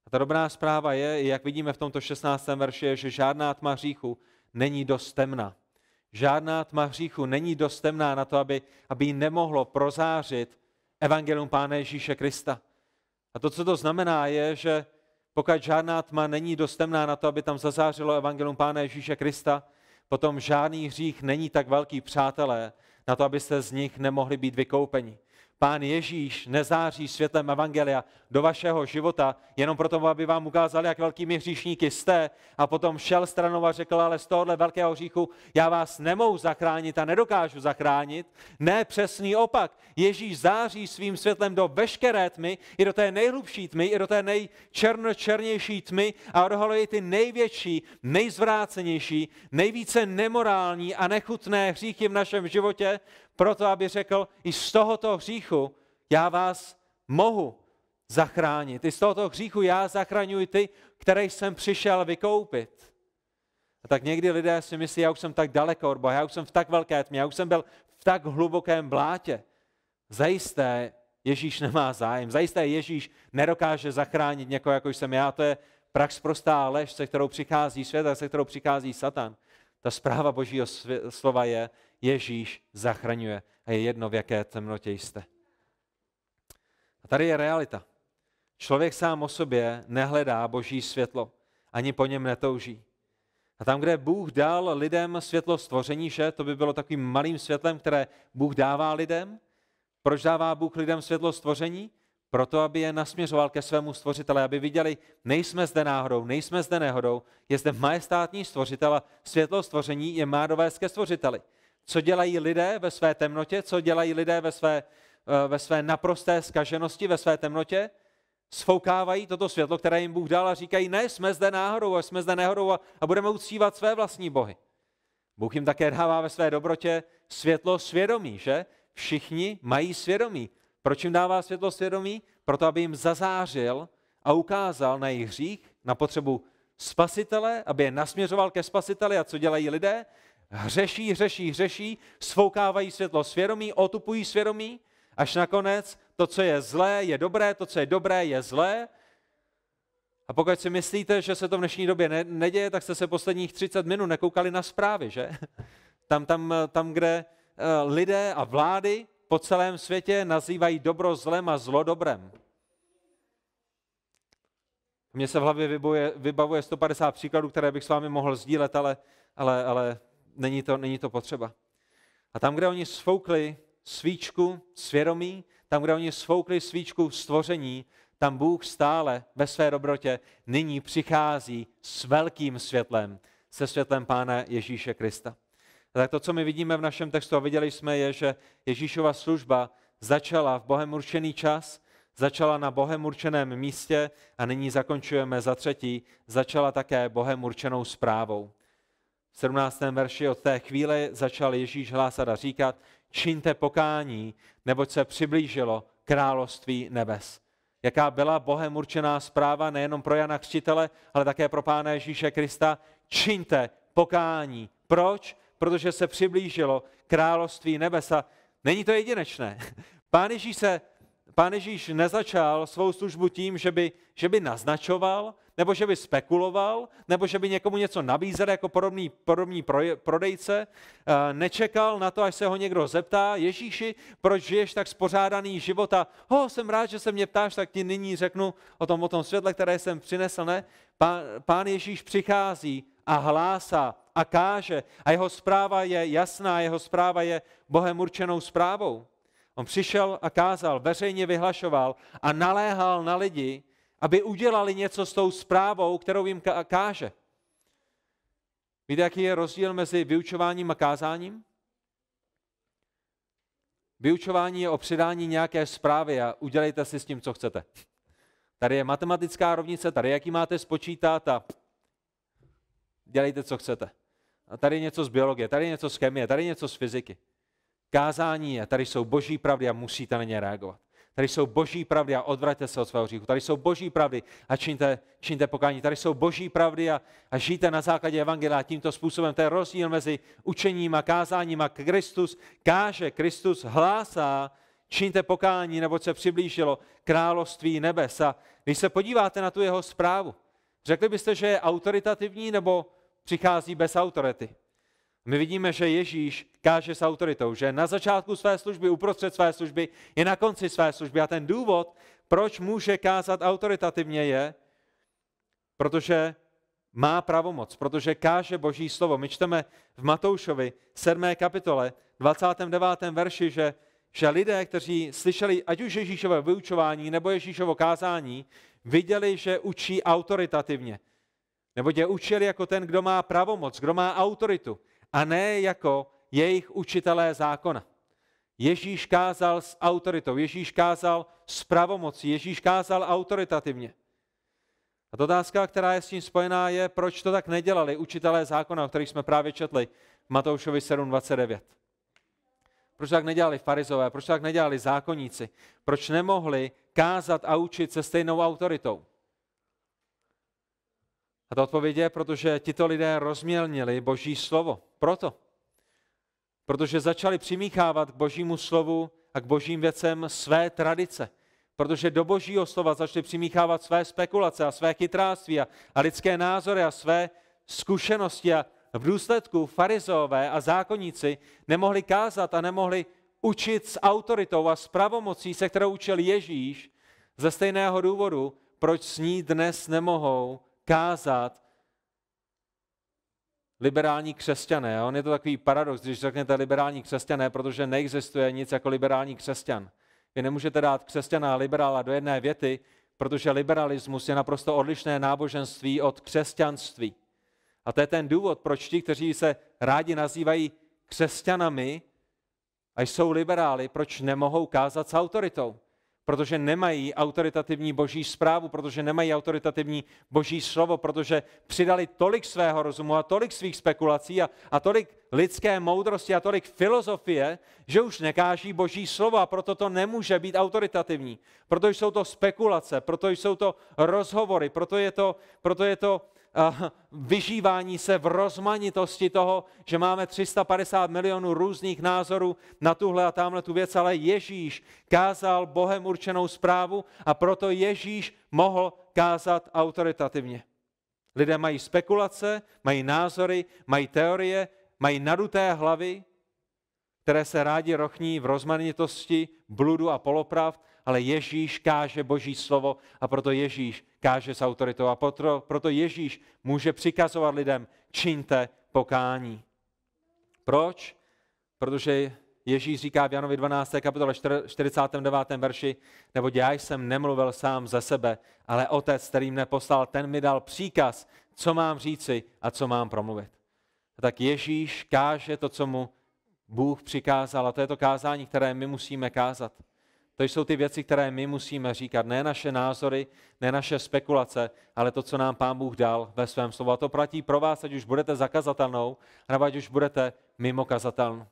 S1: A ta dobrá zpráva je, jak vidíme v tomto 16. verši, že žádná tma hříchu není dost temná. Žádná tma hříchu není dost temná na to, aby, aby ji nemohlo prozářit evangelium Pána Ježíše Krista. A to, co to znamená, je, že pokud žádná tma není dost temná na to, aby tam zazářilo evangelium Pána Ježíše Krista, potom žádný hřích není tak velký, přátelé, na to, abyste z nich nemohli být vykoupeni. Pán Ježíš nezáří světlem Evangelia do vašeho života jenom proto, aby vám ukázal, jak velkými hříšníky jste a potom šel stranou a řekl, ale z tohohle velkého hříchu já vás nemohu zachránit a nedokážu zachránit. Ne, přesný opak. Ježíš září svým světlem do veškeré tmy, i do té nejhlubší tmy, i do té nejčernočernější tmy a odhaluje ty největší, nejzvrácenější, nejvíce nemorální a nechutné hříchy v našem životě, proto aby řekl, i z tohoto hříchu já vás mohu zachránit. I z tohoto hříchu já zachraňuji ty, které jsem přišel vykoupit. A tak někdy lidé si myslí, já už jsem tak daleko od Boha, já už jsem v tak velké tmě, já už jsem byl v tak hlubokém blátě. Zajisté Ježíš nemá zájem. Zajisté Ježíš nedokáže zachránit někoho, jako jsem já. To je prax prostá lež, se kterou přichází svět a se kterou přichází Satan. Ta zpráva Božího slova je, Ježíš zachraňuje a je jedno, v jaké temnotě jste. A tady je realita. Člověk sám o sobě nehledá boží světlo, ani po něm netouží. A tam, kde Bůh dal lidem světlo stvoření, že to by bylo takovým malým světlem, které Bůh dává lidem, proč dává Bůh lidem světlo stvoření? proto aby je nasměřoval ke svému stvořiteli, aby viděli, nejsme zde náhodou, nejsme zde nehodou, je zde majestátní stvořitel a světlo stvoření je má dovést ke stvořiteli. Co dělají lidé ve své temnotě, co dělají lidé ve své, eh, ve své naprosté skaženosti, ve své temnotě? Sfoukávají toto světlo, které jim Bůh dal a říkají, ne, jsme zde náhodou, jsme zde nehodou a, a budeme uctívat své vlastní bohy. Bůh jim také dává ve své dobrotě světlo svědomí, že? Všichni mají svědomí. Proč jim dává světlo svědomí? Proto, aby jim zazářil a ukázal na jejich hřích, na potřebu spasitele, aby je nasměřoval ke spasiteli. A co dělají lidé? Hřeší, hřeší, hřeší, svoukávají světlo svědomí, otupují svědomí, až nakonec to, co je zlé, je dobré, to, co je dobré, je zlé. A pokud si myslíte, že se to v dnešní době ne- neděje, tak jste se posledních 30 minut nekoukali na zprávy, že? Tam, tam, tam kde eh, lidé a vlády po celém světě nazývají dobro zlem a zlo dobrem. Mně se v hlavě vybuje, vybavuje 150 příkladů, které bych s vámi mohl sdílet, ale, ale, ale není, to, není to potřeba. A tam, kde oni svoukli svíčku svědomí, tam, kde oni svoukli svíčku stvoření, tam Bůh stále ve své dobrotě nyní přichází s velkým světlem, se světlem Pána Ježíše Krista. Tak to, co my vidíme v našem textu a viděli jsme, je, že Ježíšova služba začala v Bohem určený čas, začala na Bohem určeném místě a nyní zakončujeme za třetí, začala také Bohem určenou zprávou. V 17. verši od té chvíle začal Ježíš hlásat a říkat, čiňte pokání, neboť se přiblížilo království nebes. Jaká byla Bohem určená zpráva nejenom pro Jana Křtitele, ale také pro Pána Ježíše Krista, čiňte pokání. Proč? protože se přiblížilo království nebesa. není to jedinečné. Pán Ježíš, se, pán Ježíš nezačal svou službu tím, že by, že by naznačoval, nebo že by spekuloval, nebo že by někomu něco nabízel jako podobný, podobný prodejce, eh, nečekal na to, až se ho někdo zeptá, Ježíši, proč žiješ tak spořádaný život a ho, jsem rád, že se mě ptáš, tak ti nyní řeknu o tom, o tom světle, které jsem přinesl, ne? Pán, pán Ježíš přichází a hlásá, a káže. A jeho zpráva je jasná, jeho zpráva je Bohem určenou zprávou. On přišel a kázal, veřejně vyhlašoval a naléhal na lidi, aby udělali něco s tou zprávou, kterou jim káže. Víte, jaký je rozdíl mezi vyučováním a kázáním? Vyučování je o předání nějaké zprávy a udělejte si s tím, co chcete. Tady je matematická rovnice, tady jaký máte spočítat a dělejte, co chcete a tady něco z biologie, tady něco z chemie, tady něco z fyziky. Kázání je, tady jsou boží pravdy a musíte na ně reagovat. Tady jsou boží pravdy a odvraťte se od svého říchu. Tady jsou boží pravdy a činte činte pokání. Tady jsou boží pravdy a, a žijte na základě evangelia tímto způsobem. To je rozdíl mezi učením a kázáním a Kristus káže, Kristus hlásá, činte pokání, nebo se přiblížilo království nebesa. když se podíváte na tu jeho zprávu, řekli byste, že je autoritativní nebo přichází bez autority. My vidíme, že Ježíš káže s autoritou, že na začátku své služby, uprostřed své služby, je na konci své služby. A ten důvod, proč může kázat autoritativně, je, protože má pravomoc, protože káže Boží slovo. My čteme v Matoušovi 7. kapitole 29. verši, že, že lidé, kteří slyšeli ať už Ježíšové vyučování nebo Ježíšovo kázání, viděli, že učí autoritativně, nebo tě učil jako ten, kdo má pravomoc, kdo má autoritu, a ne jako jejich učitelé zákona. Ježíš kázal s autoritou, Ježíš kázal s pravomocí, Ježíš kázal autoritativně. A to otázka, která je s tím spojená, je, proč to tak nedělali učitelé zákona, o kterých jsme právě četli v Matoušovi 7.29. Proč tak nedělali farizové, proč tak nedělali zákonníci, proč nemohli kázat a učit se stejnou autoritou. A ta odpověď je, protože tito lidé rozmělnili boží slovo. Proto. Protože začali přimíchávat k božímu slovu a k božím věcem své tradice. Protože do božího slova začali přimíchávat své spekulace a své chytráctví a, a lidské názory a své zkušenosti. A v důsledku farizové a zákonníci nemohli kázat a nemohli učit s autoritou a s pravomocí, se kterou učil Ježíš, ze stejného důvodu, proč s ní dnes nemohou kázat liberální křesťané. A on je to takový paradox, když řeknete liberální křesťané, protože neexistuje nic jako liberální křesťan. Vy nemůžete dát křesťana a liberála do jedné věty, protože liberalismus je naprosto odlišné náboženství od křesťanství. A to je ten důvod, proč ti, kteří se rádi nazývají křesťanami a jsou liberály, proč nemohou kázat s autoritou protože nemají autoritativní boží zprávu, protože nemají autoritativní boží slovo, protože přidali tolik svého rozumu a tolik svých spekulací a, a tolik lidské moudrosti a tolik filozofie, že už nekáží boží slovo a proto to nemůže být autoritativní. Proto jsou to spekulace, proto jsou to rozhovory, proto je to, proto je to Eh, vyžívání se v rozmanitosti toho, že máme 350 milionů různých názorů na tuhle a tamhle tu věc, ale Ježíš kázal Bohem určenou zprávu a proto Ježíš mohl kázat autoritativně. Lidé mají spekulace, mají názory, mají teorie, mají naduté hlavy, které se rádi rochní v rozmanitosti, bludu a polopravd ale Ježíš káže boží slovo a proto Ježíš káže s autoritou a proto, proto Ježíš může přikazovat lidem, čiňte pokání. Proč? Protože Ježíš říká v Janovi 12. kapitole 49. verši, nebo já jsem nemluvil sám ze sebe, ale otec, který mne poslal, ten mi dal příkaz, co mám říci a co mám promluvit. A tak Ježíš káže to, co mu Bůh přikázal a to je to kázání, které my musíme kázat. To jsou ty věci, které my musíme říkat. Ne naše názory, ne naše spekulace, ale to, co nám Pán Bůh dal ve svém slovu. A to platí pro vás, ať už budete zakazatelnou, nebo ať už budete mimo kazatelnou.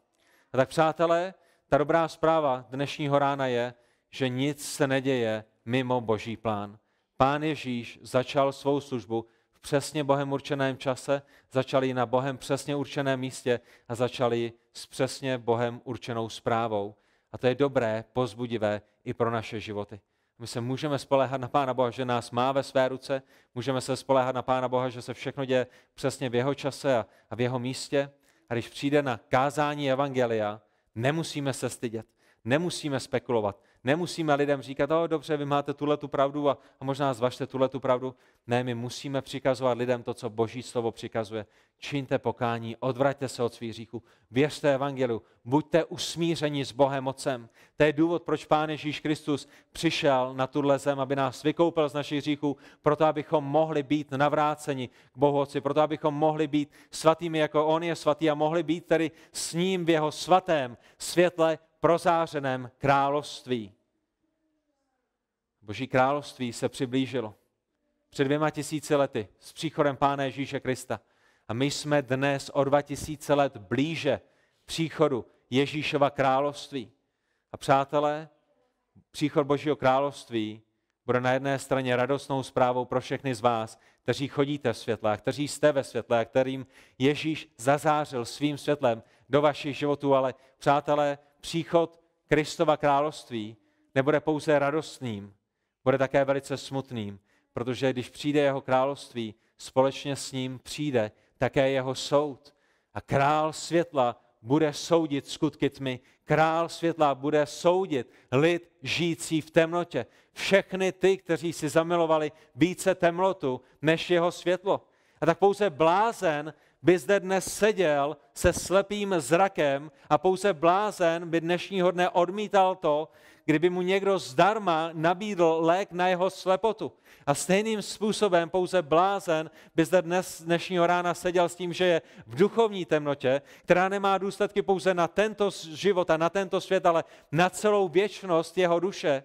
S1: A tak přátelé, ta dobrá zpráva dnešního rána je, že nic se neděje mimo boží plán. Pán Ježíš začal svou službu v přesně Bohem určeném čase, začal ji na Bohem přesně určeném místě a začal ji s přesně Bohem určenou zprávou. A to je dobré, pozbudivé i pro naše životy. My se můžeme spolehat na Pána Boha, že nás má ve své ruce, můžeme se spolehat na Pána Boha, že se všechno děje přesně v jeho čase a, a v jeho místě. A když přijde na kázání Evangelia, nemusíme se stydět, nemusíme spekulovat, Nemusíme lidem říkat, oh, dobře, vy máte tuhle tu pravdu a, a možná zvažte tuhle tu pravdu. Ne, my musíme přikazovat lidem to, co Boží slovo přikazuje. Čiňte pokání, odvraťte se od svých říků, věřte evangeliu, buďte usmířeni s Bohem Otcem. To je důvod, proč Pán Ježíš Kristus přišel na tuhle zem, aby nás vykoupil z našich říků, proto abychom mohli být navráceni k Bohu Otci, proto abychom mohli být svatými, jako On je svatý a mohli být tedy s ním v jeho svatém světle prozářeném království. Boží království se přiblížilo před dvěma tisíci lety s příchodem Pána Ježíše Krista. A my jsme dnes o dva tisíce let blíže příchodu Ježíšova království. A přátelé, příchod Božího království bude na jedné straně radostnou zprávou pro všechny z vás, kteří chodíte v světle, kteří jste ve světle, kterým Ježíš zazářil svým světlem do vašich životů, ale přátelé, příchod Kristova království nebude pouze radostným, bude také velice smutným, protože když přijde jeho království, společně s ním přijde také jeho soud. A král světla bude soudit skutky tmy, král světla bude soudit lid žijící v temnotě. Všechny ty, kteří si zamilovali více temnotu než jeho světlo. A tak pouze blázen by zde dnes seděl se slepým zrakem a pouze blázen by dnešního dne odmítal to, kdyby mu někdo zdarma nabídl lék na jeho slepotu. A stejným způsobem pouze blázen by zde dnes, dnešního rána seděl s tím, že je v duchovní temnotě, která nemá důsledky pouze na tento život a na tento svět, ale na celou věčnost jeho duše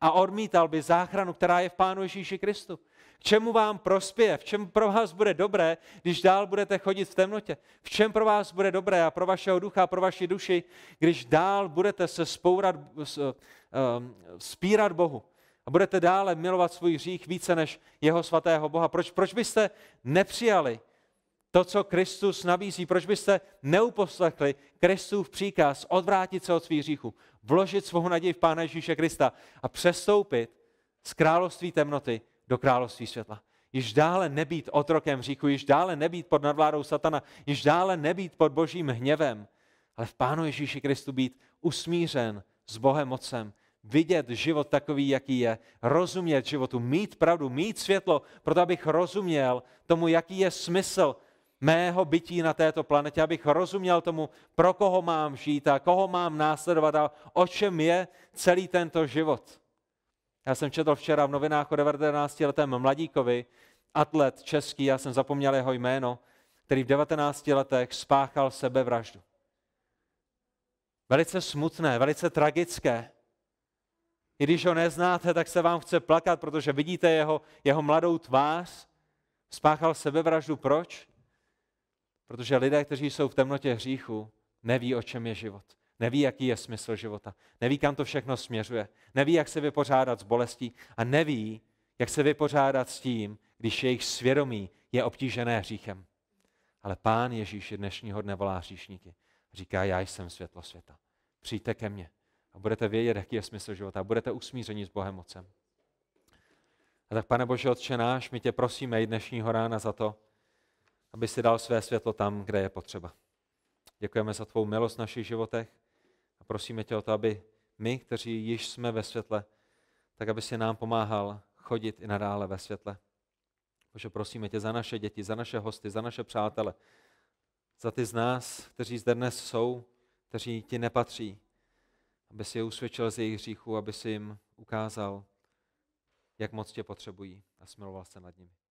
S1: a odmítal by záchranu, která je v Pánu Ježíši Kristu. K čemu vám prospěje? V čem pro vás bude dobré, když dál budete chodit v temnotě? V čem pro vás bude dobré a pro vašeho ducha, pro vaši duši, když dál budete se spourat, eh, ehm, spírat Bohu? A budete dále milovat svůj řích více než jeho svatého Boha. Proč, proč byste nepřijali to, co Kristus nabízí. Proč byste neuposlechli Kristův příkaz odvrátit se od svých říchů, vložit svou naději v Pána Ježíše Krista a přestoupit z království temnoty do království světla. Již dále nebýt otrokem říku, již dále nebýt pod nadvládou satana, již dále nebýt pod božím hněvem, ale v Pánu Ježíši Kristu být usmířen s Bohem Otcem, vidět život takový, jaký je, rozumět životu, mít pravdu, mít světlo, proto abych rozuměl tomu, jaký je smysl mého bytí na této planetě, abych rozuměl tomu, pro koho mám žít a koho mám následovat a o čem je celý tento život. Já jsem četl včera v novinách o 19-letém mladíkovi, atlet český, já jsem zapomněl jeho jméno, který v 19 letech spáchal sebevraždu. Velice smutné, velice tragické. I když ho neznáte, tak se vám chce plakat, protože vidíte jeho, jeho mladou tvář. Spáchal sebevraždu. Proč? Protože lidé, kteří jsou v temnotě hříchu, neví, o čem je život. Neví, jaký je smysl života. Neví, kam to všechno směřuje. Neví, jak se vypořádat s bolestí. A neví, jak se vypořádat s tím, když jejich svědomí je obtížené hříchem. Ale pán Ježíš je dnešního dne volá hříšníky. Říká, já jsem světlo světa. Přijďte ke mně a budete vědět, jaký je smysl života. a Budete usmíření s Bohem Otcem. A tak, pane Bože, Otče náš, my tě prosíme i dnešního rána za to, aby si dal své světlo tam, kde je potřeba. Děkujeme za tvou milost v našich životech prosíme tě o to, aby my, kteří již jsme ve světle, tak aby si nám pomáhal chodit i nadále ve světle. Bože, prosíme tě za naše děti, za naše hosty, za naše přátele, za ty z nás, kteří zde dnes jsou, kteří ti nepatří, aby si je usvědčil z jejich hříchů, aby si jim ukázal, jak moc tě potřebují a smiloval se nad nimi.